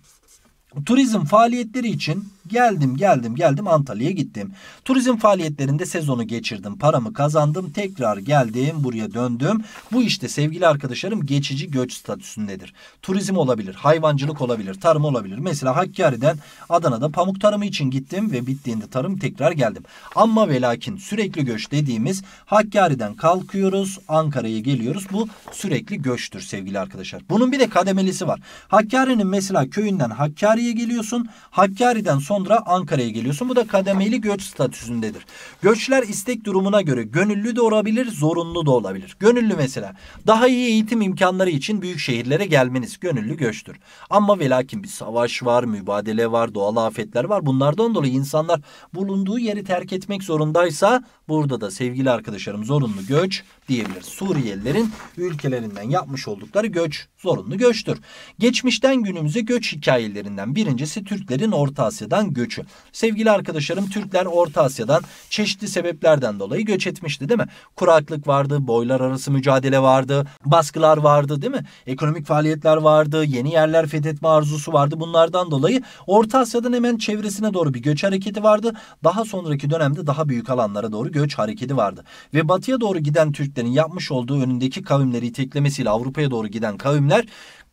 turizm faaliyetleri için Geldim geldim geldim Antalya'ya gittim. Turizm faaliyetlerinde sezonu geçirdim. Paramı kazandım. Tekrar geldim buraya döndüm. Bu işte sevgili arkadaşlarım geçici göç statüsündedir. Turizm olabilir, hayvancılık olabilir, tarım olabilir. Mesela Hakkari'den Adana'da pamuk tarımı için gittim ve bittiğinde tarım tekrar geldim. Ama ve lakin sürekli göç dediğimiz Hakkari'den kalkıyoruz Ankara'ya geliyoruz. Bu sürekli göçtür sevgili arkadaşlar. Bunun bir de kademelisi var. Hakkari'nin mesela köyünden Hakkari'ye geliyorsun. Hakkari'den sonra sonra Ankara'ya geliyorsun. Bu da kademeli göç statüsündedir. Göçler istek durumuna göre gönüllü de olabilir, zorunlu da olabilir. Gönüllü mesela daha iyi eğitim imkanları için büyük şehirlere gelmeniz gönüllü göçtür. Ama velakin bir savaş var, mübadele var, doğal afetler var. Bunlardan dolayı insanlar bulunduğu yeri terk etmek zorundaysa Burada da sevgili arkadaşlarım zorunlu göç diyebiliriz. Suriyelilerin ülkelerinden yapmış oldukları göç zorunlu göçtür. Geçmişten günümüze göç hikayelerinden birincisi Türklerin Orta Asya'dan göçü. Sevgili arkadaşlarım Türkler Orta Asya'dan çeşitli sebeplerden dolayı göç etmişti değil mi? Kuraklık vardı, boylar arası mücadele vardı, baskılar vardı değil mi? Ekonomik faaliyetler vardı, yeni yerler fethetme arzusu vardı. Bunlardan dolayı Orta Asya'dan hemen çevresine doğru bir göç hareketi vardı. Daha sonraki dönemde daha büyük alanlara doğru göç hareketi vardı. Ve batıya doğru giden Türklerin yapmış olduğu önündeki kavimleri iteklemesiyle Avrupa'ya doğru giden kavimler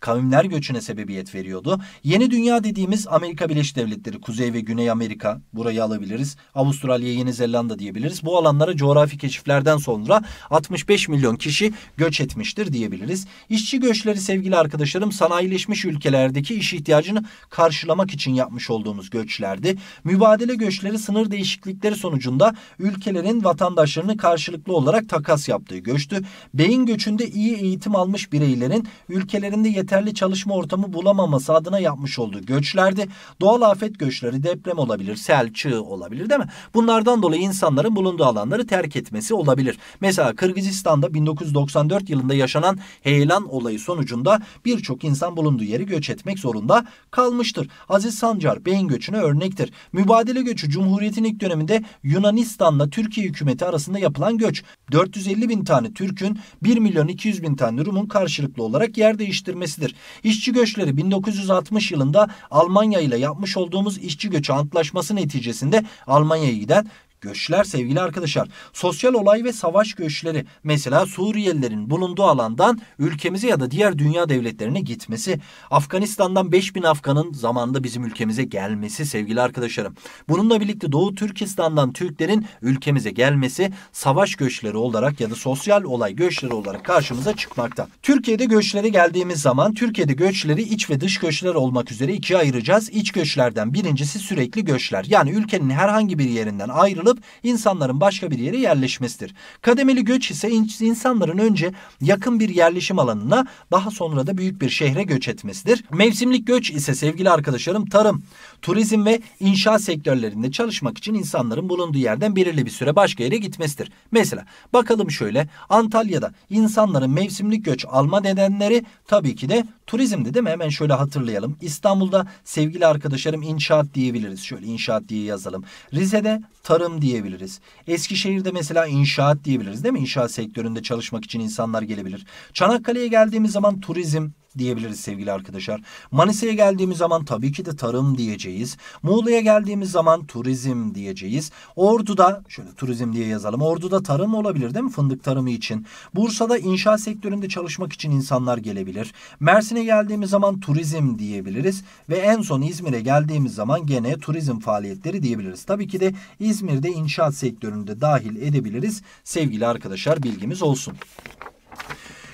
kavimler göçüne sebebiyet veriyordu. Yeni dünya dediğimiz Amerika Birleşik Devletleri, Kuzey ve Güney Amerika burayı alabiliriz. Avustralya, Yeni Zelanda diyebiliriz. Bu alanlara coğrafi keşiflerden sonra 65 milyon kişi göç etmiştir diyebiliriz. İşçi göçleri sevgili arkadaşlarım sanayileşmiş ülkelerdeki iş ihtiyacını karşılamak için yapmış olduğumuz göçlerdi. Mübadele göçleri sınır değişiklikleri sonucunda ülkelerin vatandaşlarını karşılıklı olarak takas yaptığı göçtü. Beyin göçünde iyi eğitim almış bireylerin ülkelerinde yeterli yeterli çalışma ortamı bulamaması adına yapmış olduğu göçlerdi. doğal afet göçleri deprem olabilir, sel, çığ olabilir değil mi? Bunlardan dolayı insanların bulunduğu alanları terk etmesi olabilir. Mesela Kırgızistan'da 1994 yılında yaşanan heyelan olayı sonucunda birçok insan bulunduğu yeri göç etmek zorunda kalmıştır. Aziz Sancar beyin göçüne örnektir. Mübadele göçü Cumhuriyet'in ilk döneminde Yunanistan'la Türkiye hükümeti arasında yapılan göç. 450 bin tane Türk'ün 1 milyon 200 bin tane Rum'un karşılıklı olarak yer değiştirmesi meselesidir. İşçi göçleri 1960 yılında Almanya ile yapmış olduğumuz işçi göçü antlaşması neticesinde Almanya'ya giden Göçler sevgili arkadaşlar sosyal olay ve savaş göçleri mesela Suriyelilerin bulunduğu alandan ülkemize ya da diğer dünya devletlerine gitmesi Afganistan'dan 5000 Afgan'ın zamanında bizim ülkemize gelmesi sevgili arkadaşlarım. Bununla birlikte Doğu Türkistan'dan Türklerin ülkemize gelmesi savaş göçleri olarak ya da sosyal olay göçleri olarak karşımıza çıkmakta. Türkiye'de göçlere geldiğimiz zaman Türkiye'de göçleri iç ve dış göçler olmak üzere ikiye ayıracağız. İç göçlerden birincisi sürekli göçler yani ülkenin herhangi bir yerinden ayrılıp alıp insanların başka bir yere yerleşmesidir. Kademeli göç ise insanların önce yakın bir yerleşim alanına daha sonra da büyük bir şehre göç etmesidir. Mevsimlik göç ise sevgili arkadaşlarım tarım, turizm ve inşaat sektörlerinde çalışmak için insanların bulunduğu yerden belirli bir süre başka yere gitmesidir. Mesela bakalım şöyle Antalya'da insanların mevsimlik göç alma nedenleri tabii ki de turizmdi değil mi? Hemen şöyle hatırlayalım. İstanbul'da sevgili arkadaşlarım inşaat diyebiliriz. Şöyle inşaat diye yazalım. Rize'de tarım diyebiliriz. Eskişehir'de mesela inşaat diyebiliriz değil mi? İnşaat sektöründe çalışmak için insanlar gelebilir. Çanakkale'ye geldiğimiz zaman turizm, diyebiliriz sevgili arkadaşlar. Manisa'ya geldiğimiz zaman tabii ki de tarım diyeceğiz. Muğla'ya geldiğimiz zaman turizm diyeceğiz. Ordu'da şöyle turizm diye yazalım. Ordu'da tarım olabilir değil mi fındık tarımı için? Bursa'da inşaat sektöründe çalışmak için insanlar gelebilir. Mersin'e geldiğimiz zaman turizm diyebiliriz ve en son İzmir'e geldiğimiz zaman gene turizm faaliyetleri diyebiliriz. Tabii ki de İzmir'de inşaat sektöründe de dahil edebiliriz sevgili arkadaşlar bilgimiz olsun.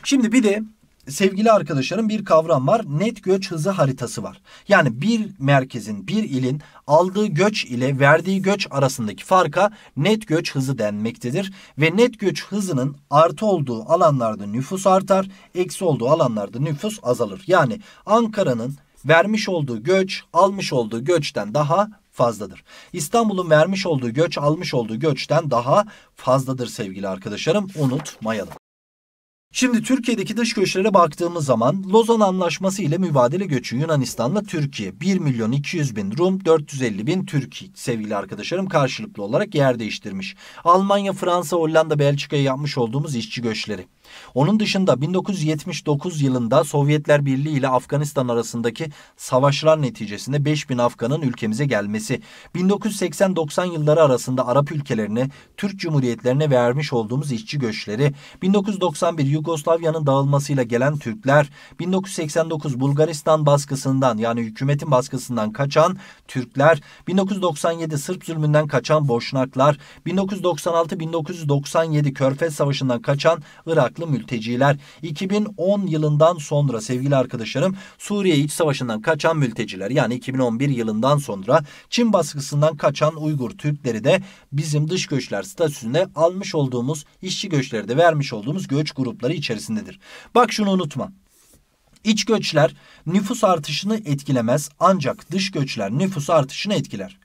Şimdi bir de sevgili arkadaşlarım bir kavram var. Net göç hızı haritası var. Yani bir merkezin, bir ilin aldığı göç ile verdiği göç arasındaki farka net göç hızı denmektedir. Ve net göç hızının artı olduğu alanlarda nüfus artar, eksi olduğu alanlarda nüfus azalır. Yani Ankara'nın vermiş olduğu göç, almış olduğu göçten daha fazladır. İstanbul'un vermiş olduğu göç, almış olduğu göçten daha fazladır sevgili arkadaşlarım. Unutmayalım. Şimdi Türkiye'deki dış göçlere baktığımız zaman Lozan Anlaşması ile mübadele göçü Yunanistan'la Türkiye 1 milyon 200 bin Rum 450 bin Türk sevgili arkadaşlarım karşılıklı olarak yer değiştirmiş. Almanya, Fransa, Hollanda, Belçika'ya yapmış olduğumuz işçi göçleri. Onun dışında 1979 yılında Sovyetler Birliği ile Afganistan arasındaki savaşlar neticesinde 5000 Afgan'ın ülkemize gelmesi, 1980-90 yılları arasında Arap ülkelerine, Türk Cumhuriyetlerine vermiş olduğumuz işçi göçleri, 1991 Yugoslavya'nın dağılmasıyla gelen Türkler, 1989 Bulgaristan baskısından yani hükümetin baskısından kaçan Türkler, 1997 Sırp zulmünden kaçan Boşnaklar, 1996-1997 Körfez Savaşı'ndan kaçan Irak kaynaklı mülteciler 2010 yılından sonra sevgili arkadaşlarım Suriye iç savaşından kaçan mülteciler yani 2011 yılından sonra Çin baskısından kaçan Uygur Türkleri de bizim dış göçler statüsüne almış olduğumuz işçi göçleri de vermiş olduğumuz göç grupları içerisindedir. Bak şunu unutma. İç göçler nüfus artışını etkilemez ancak dış göçler nüfus artışını etkiler.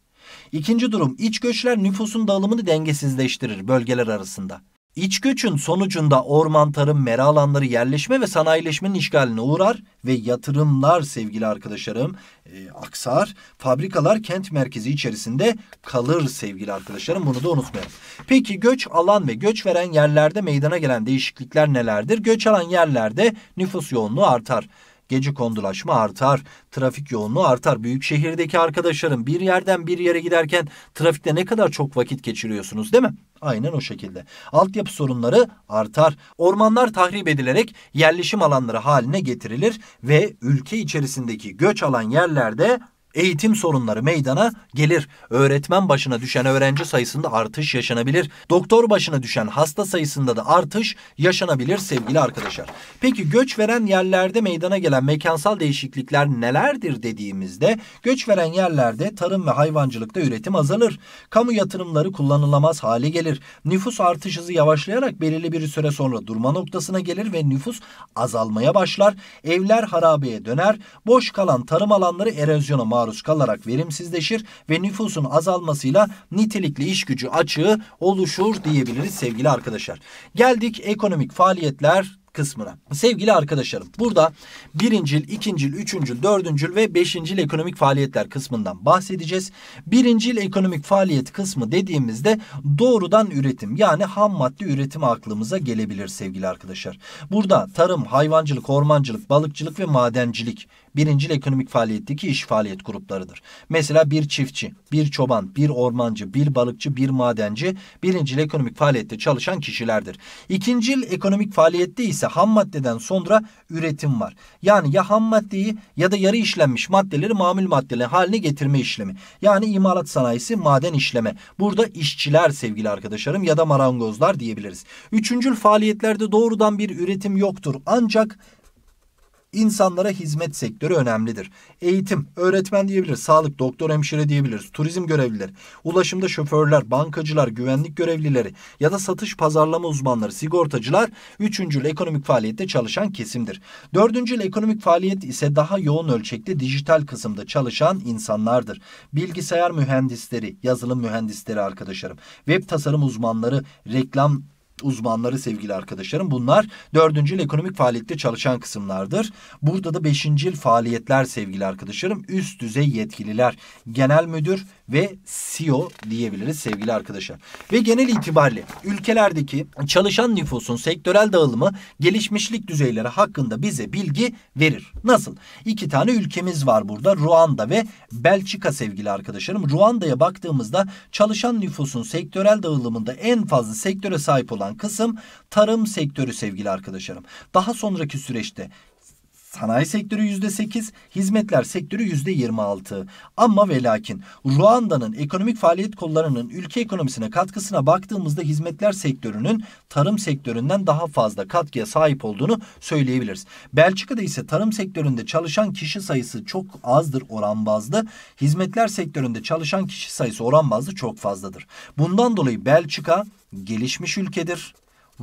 İkinci durum iç göçler nüfusun dağılımını dengesizleştirir bölgeler arasında. İç göçün sonucunda orman, tarım, mera alanları yerleşme ve sanayileşmenin işgaline uğrar ve yatırımlar sevgili arkadaşlarım e, aksar. Fabrikalar kent merkezi içerisinde kalır sevgili arkadaşlarım bunu da unutmayalım. Peki göç alan ve göç veren yerlerde meydana gelen değişiklikler nelerdir? Göç alan yerlerde nüfus yoğunluğu artar. Gece kondulaşma artar, trafik yoğunluğu artar. Büyük şehirdeki arkadaşlarım bir yerden bir yere giderken trafikte ne kadar çok vakit geçiriyorsunuz değil mi? Aynen o şekilde. Altyapı sorunları artar. Ormanlar tahrip edilerek yerleşim alanları haline getirilir ve ülke içerisindeki göç alan yerlerde Eğitim sorunları meydana gelir. Öğretmen başına düşen öğrenci sayısında artış yaşanabilir. Doktor başına düşen hasta sayısında da artış yaşanabilir sevgili arkadaşlar. Peki göç veren yerlerde meydana gelen mekansal değişiklikler nelerdir dediğimizde göç veren yerlerde tarım ve hayvancılıkta üretim azalır. Kamu yatırımları kullanılamaz hale gelir. Nüfus artış hızı yavaşlayarak belirli bir süre sonra durma noktasına gelir ve nüfus azalmaya başlar. Evler harabeye döner. Boş kalan tarım alanları erozyona maruz maruz kalarak verimsizleşir ve nüfusun azalmasıyla nitelikli iş gücü açığı oluşur diyebiliriz sevgili arkadaşlar. Geldik ekonomik faaliyetler kısmına. Sevgili arkadaşlarım burada birincil, ikincil, üçüncül, dördüncül ve beşincil ekonomik faaliyetler kısmından bahsedeceğiz. Birincil ekonomik faaliyet kısmı dediğimizde doğrudan üretim yani ham madde üretimi aklımıza gelebilir sevgili arkadaşlar. Burada tarım, hayvancılık, ormancılık, balıkçılık ve madencilik birincil ekonomik faaliyetteki iş faaliyet gruplarıdır. Mesela bir çiftçi, bir çoban, bir ormancı, bir balıkçı, bir madenci birincil ekonomik faaliyette çalışan kişilerdir. İkincil ekonomik faaliyette ise ham maddeden sonra üretim var. Yani ya ham maddeyi ya da yarı işlenmiş maddeleri mamül maddeler haline getirme işlemi. Yani imalat sanayisi maden işleme. Burada işçiler sevgili arkadaşlarım ya da marangozlar diyebiliriz. Üçüncül faaliyetlerde doğrudan bir üretim yoktur. Ancak İnsanlara hizmet sektörü önemlidir. Eğitim, öğretmen diyebiliriz, sağlık, doktor, hemşire diyebiliriz, turizm görevlileri, ulaşımda şoförler, bankacılar, güvenlik görevlileri ya da satış pazarlama uzmanları, sigortacılar üçüncül ekonomik faaliyette çalışan kesimdir. Dördüncül ekonomik faaliyet ise daha yoğun ölçekte dijital kısımda çalışan insanlardır. Bilgisayar mühendisleri, yazılım mühendisleri arkadaşlarım, web tasarım uzmanları, reklam uzmanları sevgili arkadaşlarım. Bunlar dördüncü yıl ekonomik faaliyette çalışan kısımlardır. Burada da beşinci yıl faaliyetler sevgili arkadaşlarım. Üst düzey yetkililer, genel müdür ve CEO diyebiliriz sevgili arkadaşlar. Ve genel itibariyle ülkelerdeki çalışan nüfusun sektörel dağılımı gelişmişlik düzeyleri hakkında bize bilgi verir. Nasıl? İki tane ülkemiz var burada. Ruanda ve Belçika sevgili arkadaşlarım. Ruanda'ya baktığımızda çalışan nüfusun sektörel dağılımında en fazla sektöre sahip olan kısım tarım sektörü sevgili arkadaşlarım. Daha sonraki süreçte Sanayi sektörü yüzde sekiz, hizmetler sektörü yüzde yirmi altı. Ama ve lakin Ruanda'nın ekonomik faaliyet kollarının ülke ekonomisine katkısına baktığımızda hizmetler sektörünün tarım sektöründen daha fazla katkıya sahip olduğunu söyleyebiliriz. Belçika'da ise tarım sektöründe çalışan kişi sayısı çok azdır oran bazlı. Hizmetler sektöründe çalışan kişi sayısı oran bazlı çok fazladır. Bundan dolayı Belçika gelişmiş ülkedir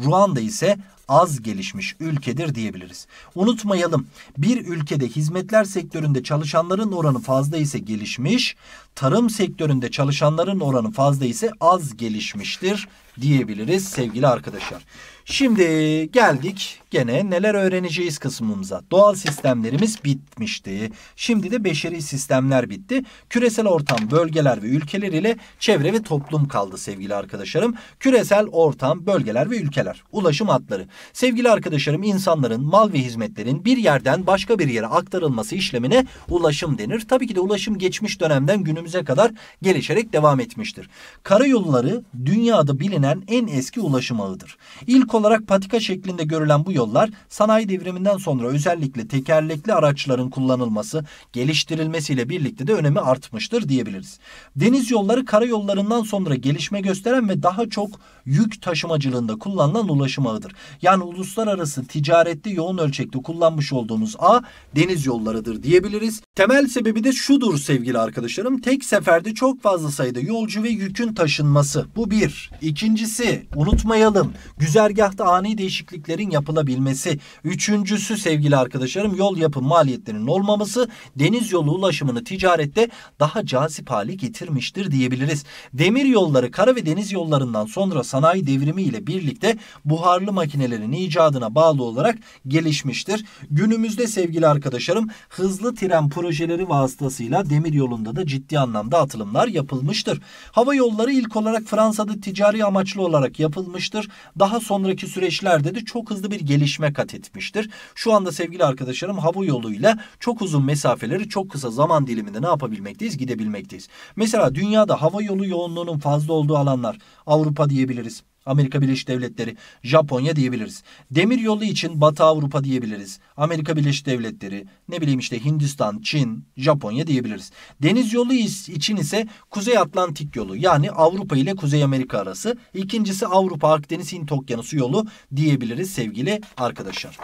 Ruanda ise az gelişmiş ülkedir diyebiliriz. Unutmayalım bir ülkede hizmetler sektöründe çalışanların oranı fazla ise gelişmiş, tarım sektöründe çalışanların oranı fazla ise az gelişmiştir diyebiliriz sevgili arkadaşlar. Şimdi geldik gene neler öğreneceğiz kısmımıza. Doğal sistemlerimiz bitmişti. Şimdi de beşeri sistemler bitti. Küresel ortam, bölgeler ve ülkeler ile çevre ve toplum kaldı sevgili arkadaşlarım. Küresel ortam, bölgeler ve ülkeler. Ulaşım hatları. Sevgili arkadaşlarım insanların mal ve hizmetlerin bir yerden başka bir yere aktarılması işlemine ulaşım denir. Tabii ki de ulaşım geçmiş dönemden günümüze kadar gelişerek devam etmiştir. Karayolları dünyada bilinen bilinen en eski ulaşım ağıdır. İlk olarak patika şeklinde görülen bu yollar sanayi devriminden sonra özellikle tekerlekli araçların kullanılması, geliştirilmesiyle birlikte de önemi artmıştır diyebiliriz. Deniz yolları karayollarından sonra gelişme gösteren ve daha çok yük taşımacılığında kullanılan ulaşım ağıdır. Yani uluslararası ticarette yoğun ölçekte kullanmış olduğumuz ağ deniz yollarıdır diyebiliriz. Temel sebebi de şudur sevgili arkadaşlarım. Tek seferde çok fazla sayıda yolcu ve yükün taşınması. Bu bir. İkincisi unutmayalım güzergahta ani değişikliklerin yapılabilmesi. Üçüncüsü sevgili arkadaşlarım yol yapım maliyetlerinin olmaması deniz yolu ulaşımını ticarette daha cazip hale getirmiştir diyebiliriz. Demir yolları kara ve deniz yollarından sonra sanayi devrimi ile birlikte buharlı makinelerin icadına bağlı olarak gelişmiştir. Günümüzde sevgili arkadaşlarım hızlı tren projeleri vasıtasıyla demir yolunda da ciddi anlamda atılımlar yapılmıştır. Hava yolları ilk olarak Fransa'da ticari amaçlı olarak yapılmıştır. Daha sonraki süreçlerde de çok hızlı bir gelişme kat etmiştir. Şu anda sevgili arkadaşlarım hava yoluyla çok uzun mesafeleri çok kısa zaman diliminde ne yapabilmekteyiz? Gidebilmekteyiz. Mesela dünyada hava yolu yoğunluğunun fazla olduğu alanlar Avrupa diyebiliriz. Amerika Birleşik Devletleri, Japonya diyebiliriz. Demir yolu için Batı Avrupa diyebiliriz. Amerika Birleşik Devletleri, ne bileyim işte Hindistan, Çin, Japonya diyebiliriz. Deniz yolu için ise Kuzey Atlantik yolu yani Avrupa ile Kuzey Amerika arası. İkincisi Avrupa Akdeniz Hint Okyanusu yolu diyebiliriz sevgili arkadaşlar.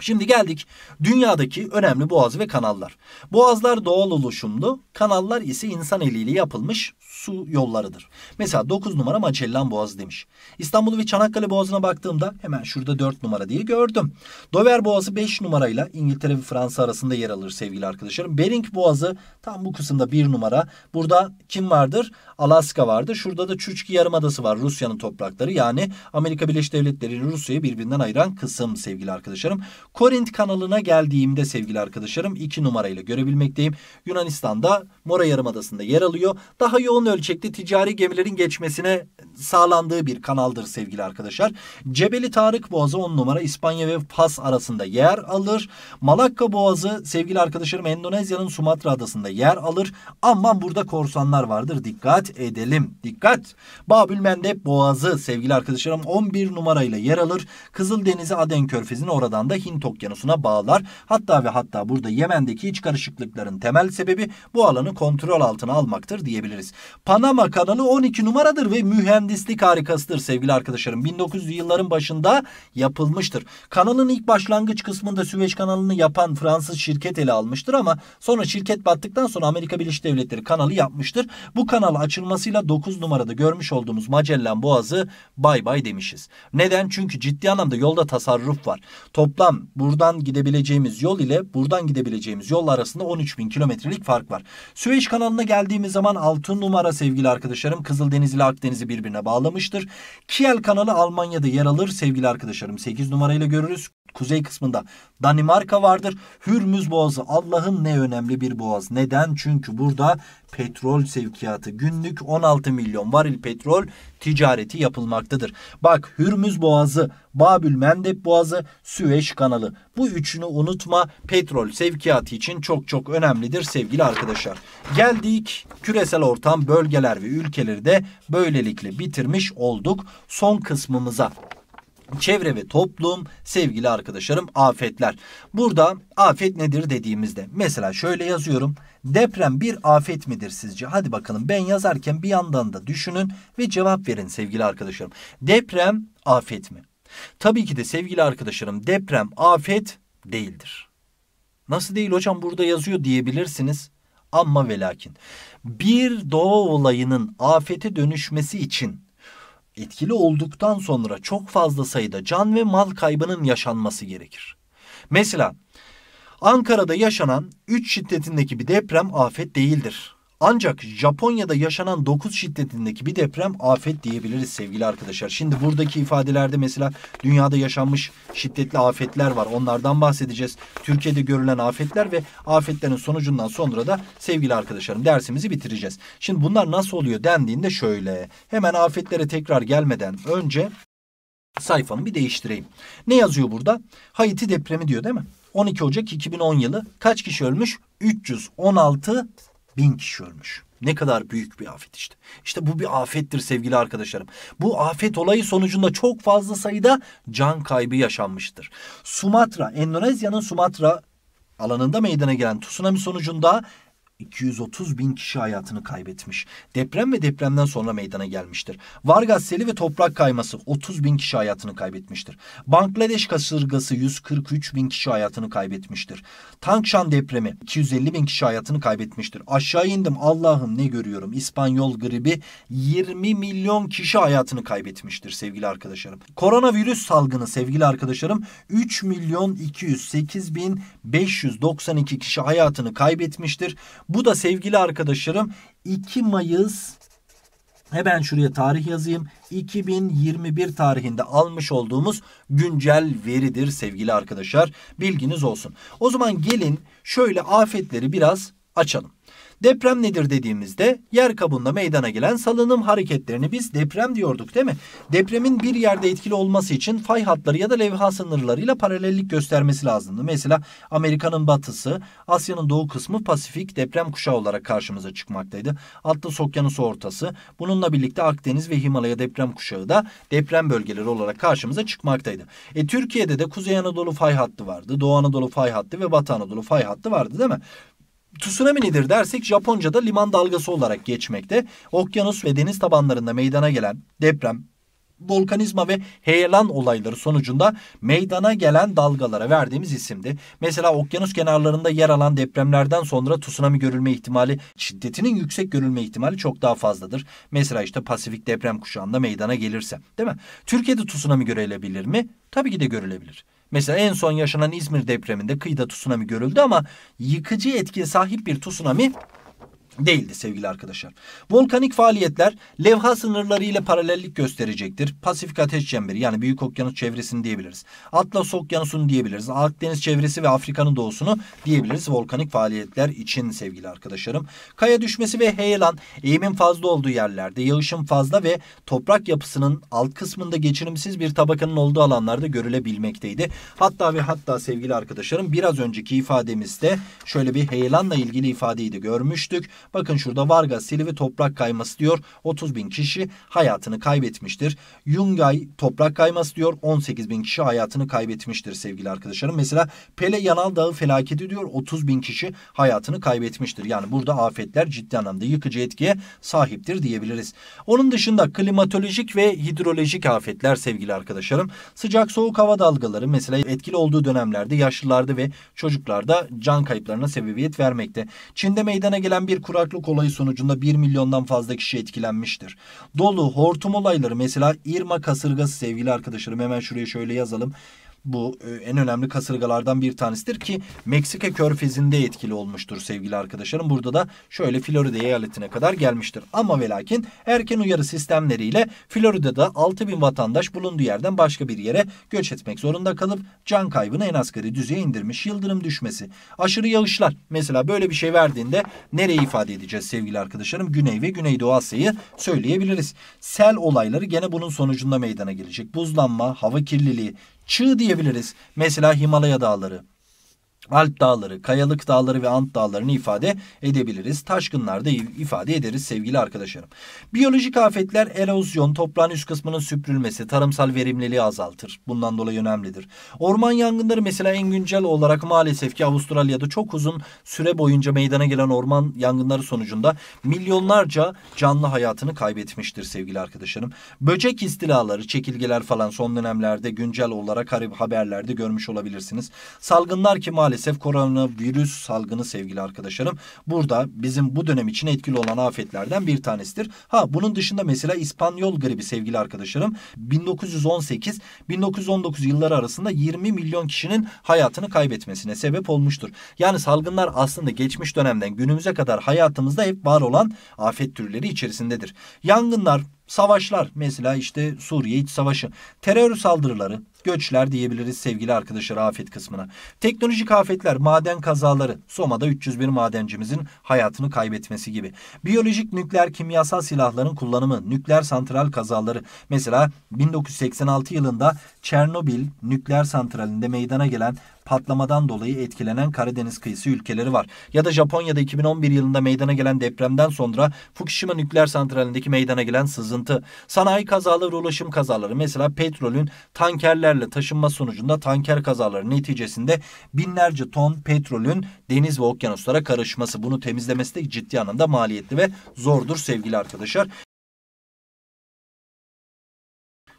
Şimdi geldik dünyadaki önemli boğaz ve kanallar. Boğazlar doğal oluşumlu, kanallar ise insan eliyle yapılmış su yollarıdır. Mesela 9 numara Macellan Boğazı demiş. İstanbul ve Çanakkale Boğazı'na baktığımda hemen şurada 4 numara diye gördüm. Dover Boğazı 5 numarayla İngiltere ve Fransa arasında yer alır sevgili arkadaşlarım. Bering Boğazı tam bu kısımda 1 numara. Burada kim vardır? Alaska vardır. Şurada da Çüçki Yarımadası var Rusya'nın toprakları. Yani Amerika Birleşik Devletleri Rusya'yı birbirinden ayıran kısım sevgili arkadaşlarım. Korint kanalına geldiğimde sevgili arkadaşlarım 2 numarayla görebilmekteyim. Yunanistan'da Mora Yarımadası'nda yer alıyor. Daha yoğun ölçekli ticari gemilerin geçmesine sağlandığı bir kanaldır sevgili arkadaşlar. Cebeli Tarık Boğazı 10 numara İspanya ve Fas arasında yer alır. Malakka Boğazı sevgili arkadaşlarım Endonezya'nın Sumatra adasında yer alır. Ama burada korsanlar vardır dikkat edelim. Dikkat! Babül Mendeb Boğazı sevgili arkadaşlarım 11 numarayla yer alır. Kızıldeniz'i Aden Körfezi'ni oradan da Hint Okyanusu'na bağlar. Hatta ve hatta burada Yemen'deki iç karışıklıkların temel sebebi bu alanı kontrol altına almaktır diyebiliriz. Panama kanalı 12 numaradır ve mühendislik harikasıdır sevgili arkadaşlarım. 1900'lü yılların başında yapılmıştır. Kanalın ilk başlangıç kısmında Süveyş kanalını yapan Fransız şirket ele almıştır ama sonra şirket battıktan sonra Amerika Birleşik Devletleri kanalı yapmıştır. Bu kanal açılmasıyla 9 numarada görmüş olduğumuz Magellan Boğazı bay bay demişiz. Neden? Çünkü ciddi anlamda yolda tasarruf var. Toplam buradan gidebileceğimiz yol ile buradan gidebileceğimiz yol arasında 13 bin kilometrelik fark var. Süveyş kanalına geldiğimiz zaman 6 numara sevgili arkadaşlarım Kızıldeniz ile Akdeniz'i birbirine bağlamıştır. Kiel kanalı Almanya'da yer alır sevgili arkadaşlarım. 8 numarayla görürüz kuzey kısmında Danimarka vardır. Hürmüz Boğazı Allah'ın ne önemli bir boğaz. Neden? Çünkü burada petrol sevkiyatı günlük 16 milyon varil petrol ticareti yapılmaktadır. Bak Hürmüz Boğazı, Babül Mendeb Boğazı, Süveyş Kanalı. Bu üçünü unutma petrol sevkiyatı için çok çok önemlidir sevgili arkadaşlar. Geldik küresel ortam bölgeler ve ülkeleri de böylelikle bitirmiş olduk. Son kısmımıza Çevre ve toplum sevgili arkadaşlarım afetler. Burada afet nedir dediğimizde mesela şöyle yazıyorum. Deprem bir afet midir sizce? Hadi bakalım ben yazarken bir yandan da düşünün ve cevap verin sevgili arkadaşlarım. Deprem afet mi? Tabii ki de sevgili arkadaşlarım deprem afet değildir. Nasıl değil hocam burada yazıyor diyebilirsiniz. Ama ve lakin bir doğa olayının afete dönüşmesi için etkili olduktan sonra çok fazla sayıda can ve mal kaybının yaşanması gerekir. Mesela Ankara'da yaşanan 3 şiddetindeki bir deprem afet değildir. Ancak Japonya'da yaşanan 9 şiddetindeki bir deprem afet diyebiliriz sevgili arkadaşlar. Şimdi buradaki ifadelerde mesela dünyada yaşanmış şiddetli afetler var. Onlardan bahsedeceğiz. Türkiye'de görülen afetler ve afetlerin sonucundan sonra da sevgili arkadaşlarım dersimizi bitireceğiz. Şimdi bunlar nasıl oluyor dendiğinde şöyle. Hemen afetlere tekrar gelmeden önce sayfamı bir değiştireyim. Ne yazıyor burada? Haiti depremi diyor değil mi? 12 Ocak 2010 yılı kaç kişi ölmüş? 316 bin kişi ölmüş. Ne kadar büyük bir afet işte. İşte bu bir afettir sevgili arkadaşlarım. Bu afet olayı sonucunda çok fazla sayıda can kaybı yaşanmıştır. Sumatra, Endonezya'nın Sumatra alanında meydana gelen tsunami sonucunda 230 bin kişi hayatını kaybetmiş. Deprem ve depremden sonra meydana gelmiştir. Vargas seli ve toprak kayması 30 bin kişi hayatını kaybetmiştir. Bangladeş kasırgası 143 bin kişi hayatını kaybetmiştir. Tangshan depremi 250 bin kişi hayatını kaybetmiştir. Aşağı indim Allah'ım ne görüyorum. İspanyol gribi 20 milyon kişi hayatını kaybetmiştir sevgili arkadaşlarım. Koronavirüs salgını sevgili arkadaşlarım 3 milyon 208 bin 592 kişi hayatını kaybetmiştir. Bu da sevgili arkadaşlarım 2 Mayıs Hemen şuraya tarih yazayım. 2021 tarihinde almış olduğumuz güncel veridir sevgili arkadaşlar. Bilginiz olsun. O zaman gelin şöyle afetleri biraz açalım. Deprem nedir dediğimizde yer kabuğunda meydana gelen salınım hareketlerini biz deprem diyorduk değil mi? Depremin bir yerde etkili olması için fay hatları ya da levha sınırlarıyla paralellik göstermesi lazımdı. Mesela Amerika'nın batısı, Asya'nın doğu kısmı Pasifik deprem kuşağı olarak karşımıza çıkmaktaydı. Atlas Okyanusu ortası, bununla birlikte Akdeniz ve Himalaya deprem kuşağı da deprem bölgeleri olarak karşımıza çıkmaktaydı. E, Türkiye'de de Kuzey Anadolu fay hattı vardı, Doğu Anadolu fay hattı ve Batı Anadolu fay hattı vardı değil mi? Tsunami nedir dersek Japonca'da liman dalgası olarak geçmekte. Okyanus ve deniz tabanlarında meydana gelen deprem, volkanizma ve heyelan olayları sonucunda meydana gelen dalgalara verdiğimiz isimdi. Mesela okyanus kenarlarında yer alan depremlerden sonra tsunami görülme ihtimali, şiddetinin yüksek görülme ihtimali çok daha fazladır. Mesela işte Pasifik deprem kuşağında meydana gelirse, değil mi? Türkiye'de tsunami görülebilir mi? Tabii ki de görülebilir. Mesela en son yaşanan İzmir depreminde kıyıda tsunami görüldü ama yıkıcı etkiye sahip bir tsunami değildi sevgili arkadaşlar. Volkanik faaliyetler levha sınırları ile paralellik gösterecektir. Pasifik Ateş Çemberi yani Büyük Okyanus çevresini diyebiliriz. Atlas Okyanusu'nu diyebiliriz. Akdeniz çevresi ve Afrika'nın doğusunu diyebiliriz volkanik faaliyetler için sevgili arkadaşlarım. Kaya düşmesi ve heyelan eğimin fazla olduğu yerlerde yağışın fazla ve toprak yapısının alt kısmında geçirimsiz bir tabakanın olduğu alanlarda görülebilmekteydi. Hatta ve hatta sevgili arkadaşlarım biraz önceki ifademizde şöyle bir heyelanla ilgili ifadeyi de görmüştük. Bakın şurada Vargas Silvi toprak kayması diyor. 30 bin kişi hayatını kaybetmiştir. Yungay toprak kayması diyor. 18 bin kişi hayatını kaybetmiştir sevgili arkadaşlarım. Mesela Pele Yanal Dağı felaketi diyor. 30 bin kişi hayatını kaybetmiştir. Yani burada afetler ciddi anlamda yıkıcı etkiye sahiptir diyebiliriz. Onun dışında klimatolojik ve hidrolojik afetler sevgili arkadaşlarım. Sıcak soğuk hava dalgaları mesela etkili olduğu dönemlerde yaşlılarda ve çocuklarda can kayıplarına sebebiyet vermekte. Çin'de meydana gelen bir kurum kuraklık olayı sonucunda 1 milyondan fazla kişi etkilenmiştir. Dolu, hortum olayları mesela Irma kasırgası sevgili arkadaşlarım hemen şuraya şöyle yazalım bu e, en önemli kasırgalardan bir tanesidir ki Meksika körfezinde etkili olmuştur sevgili arkadaşlarım. Burada da şöyle Florida eyaletine kadar gelmiştir. Ama ve lakin erken uyarı sistemleriyle Florida'da 6000 vatandaş bulunduğu yerden başka bir yere göç etmek zorunda kalıp can kaybını en asgari düzeye indirmiş. Yıldırım düşmesi, aşırı yağışlar mesela böyle bir şey verdiğinde nereyi ifade edeceğiz sevgili arkadaşlarım? Güney ve Güneydoğu Asya'yı söyleyebiliriz. Sel olayları gene bunun sonucunda meydana gelecek. Buzlanma, hava kirliliği, çığ diyebiliriz. Mesela Himalaya dağları. Alp dağları, Kayalık dağları ve Ant dağlarını ifade edebiliriz. Taşkınlar da ifade ederiz sevgili arkadaşlarım. Biyolojik afetler erozyon, toprağın üst kısmının süpürülmesi, tarımsal verimliliği azaltır. Bundan dolayı önemlidir. Orman yangınları mesela en güncel olarak maalesef ki Avustralya'da çok uzun süre boyunca meydana gelen orman yangınları sonucunda milyonlarca canlı hayatını kaybetmiştir sevgili arkadaşlarım. Böcek istilaları, çekirgeler falan son dönemlerde güncel olarak haberlerde görmüş olabilirsiniz. Salgınlar ki maalesef maalesef virüs salgını sevgili arkadaşlarım. Burada bizim bu dönem için etkili olan afetlerden bir tanesidir. Ha bunun dışında mesela İspanyol gribi sevgili arkadaşlarım 1918-1919 yılları arasında 20 milyon kişinin hayatını kaybetmesine sebep olmuştur. Yani salgınlar aslında geçmiş dönemden günümüze kadar hayatımızda hep var olan afet türleri içerisindedir. Yangınlar, savaşlar mesela işte Suriye iç savaşı, terör saldırıları, göçler diyebiliriz sevgili arkadaşlar afet kısmına. Teknolojik afetler, maden kazaları, Soma'da 301 madencimizin hayatını kaybetmesi gibi. Biyolojik nükleer kimyasal silahların kullanımı, nükleer santral kazaları. Mesela 1986 yılında Çernobil nükleer santralinde meydana gelen patlamadan dolayı etkilenen Karadeniz kıyısı ülkeleri var. Ya da Japonya'da 2011 yılında meydana gelen depremden sonra Fukushima nükleer santralindeki meydana gelen sızıntı. Sanayi kazaları, ulaşım kazaları. Mesela petrolün tankerler gemilerle taşınma sonucunda tanker kazaları neticesinde binlerce ton petrolün deniz ve okyanuslara karışması. Bunu temizlemesi de ciddi anlamda maliyetli ve zordur sevgili arkadaşlar.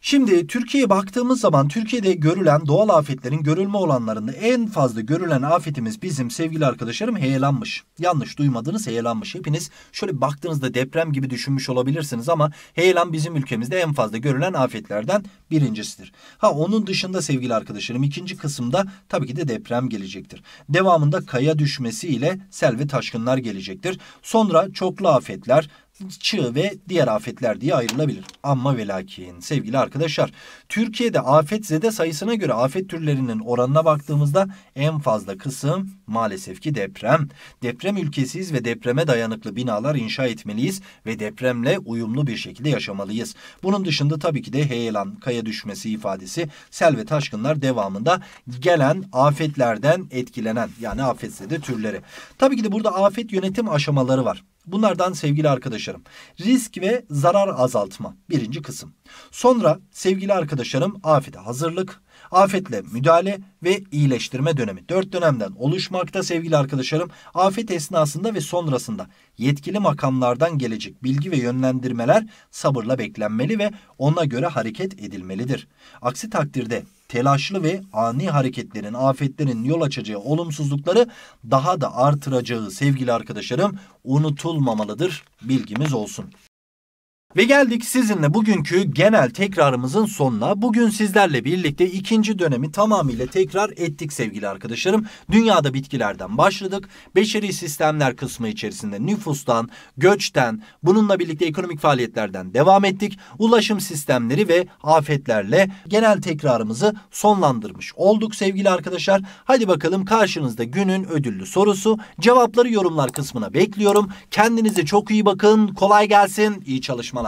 Şimdi Türkiye'ye baktığımız zaman Türkiye'de görülen doğal afetlerin görülme olanlarında en fazla görülen afetimiz bizim sevgili arkadaşlarım heyelanmış. Yanlış duymadınız heyelanmış. Hepiniz şöyle baktığınızda deprem gibi düşünmüş olabilirsiniz ama heyelan bizim ülkemizde en fazla görülen afetlerden birincisidir. Ha onun dışında sevgili arkadaşlarım ikinci kısımda tabii ki de deprem gelecektir. Devamında kaya düşmesi ile sel ve taşkınlar gelecektir. Sonra çoklu afetler, çığ ve diğer afetler diye ayrılabilir. Amma ve lakin sevgili arkadaşlar Türkiye'de afet zede sayısına göre afet türlerinin oranına baktığımızda en fazla kısım maalesef ki deprem. Deprem ülkesiyiz ve depreme dayanıklı binalar inşa etmeliyiz ve depremle uyumlu bir şekilde yaşamalıyız. Bunun dışında tabii ki de heyelan, kaya düşmesi ifadesi, sel ve taşkınlar devamında gelen afetlerden etkilenen yani afet zede türleri. Tabii ki de burada afet yönetim aşamaları var. Bunlardan sevgili arkadaşlarım risk ve zarar azaltma birinci kısım. Sonra sevgili arkadaşlarım afete hazırlık, afetle müdahale ve iyileştirme dönemi. Dört dönemden oluşmakta sevgili arkadaşlarım afet esnasında ve sonrasında yetkili makamlardan gelecek bilgi ve yönlendirmeler sabırla beklenmeli ve ona göre hareket edilmelidir. Aksi takdirde telaşlı ve ani hareketlerin, afetlerin yol açacağı olumsuzlukları daha da artıracağı sevgili arkadaşlarım unutulmamalıdır. Bilgimiz olsun. Ve geldik sizinle bugünkü genel tekrarımızın sonuna. Bugün sizlerle birlikte ikinci dönemi tamamıyla tekrar ettik sevgili arkadaşlarım. Dünyada bitkilerden başladık. Beşeri sistemler kısmı içerisinde nüfustan, göçten, bununla birlikte ekonomik faaliyetlerden devam ettik. Ulaşım sistemleri ve afetlerle genel tekrarımızı sonlandırmış olduk sevgili arkadaşlar. Hadi bakalım karşınızda günün ödüllü sorusu. Cevapları yorumlar kısmına bekliyorum. Kendinize çok iyi bakın. Kolay gelsin. İyi çalışmalar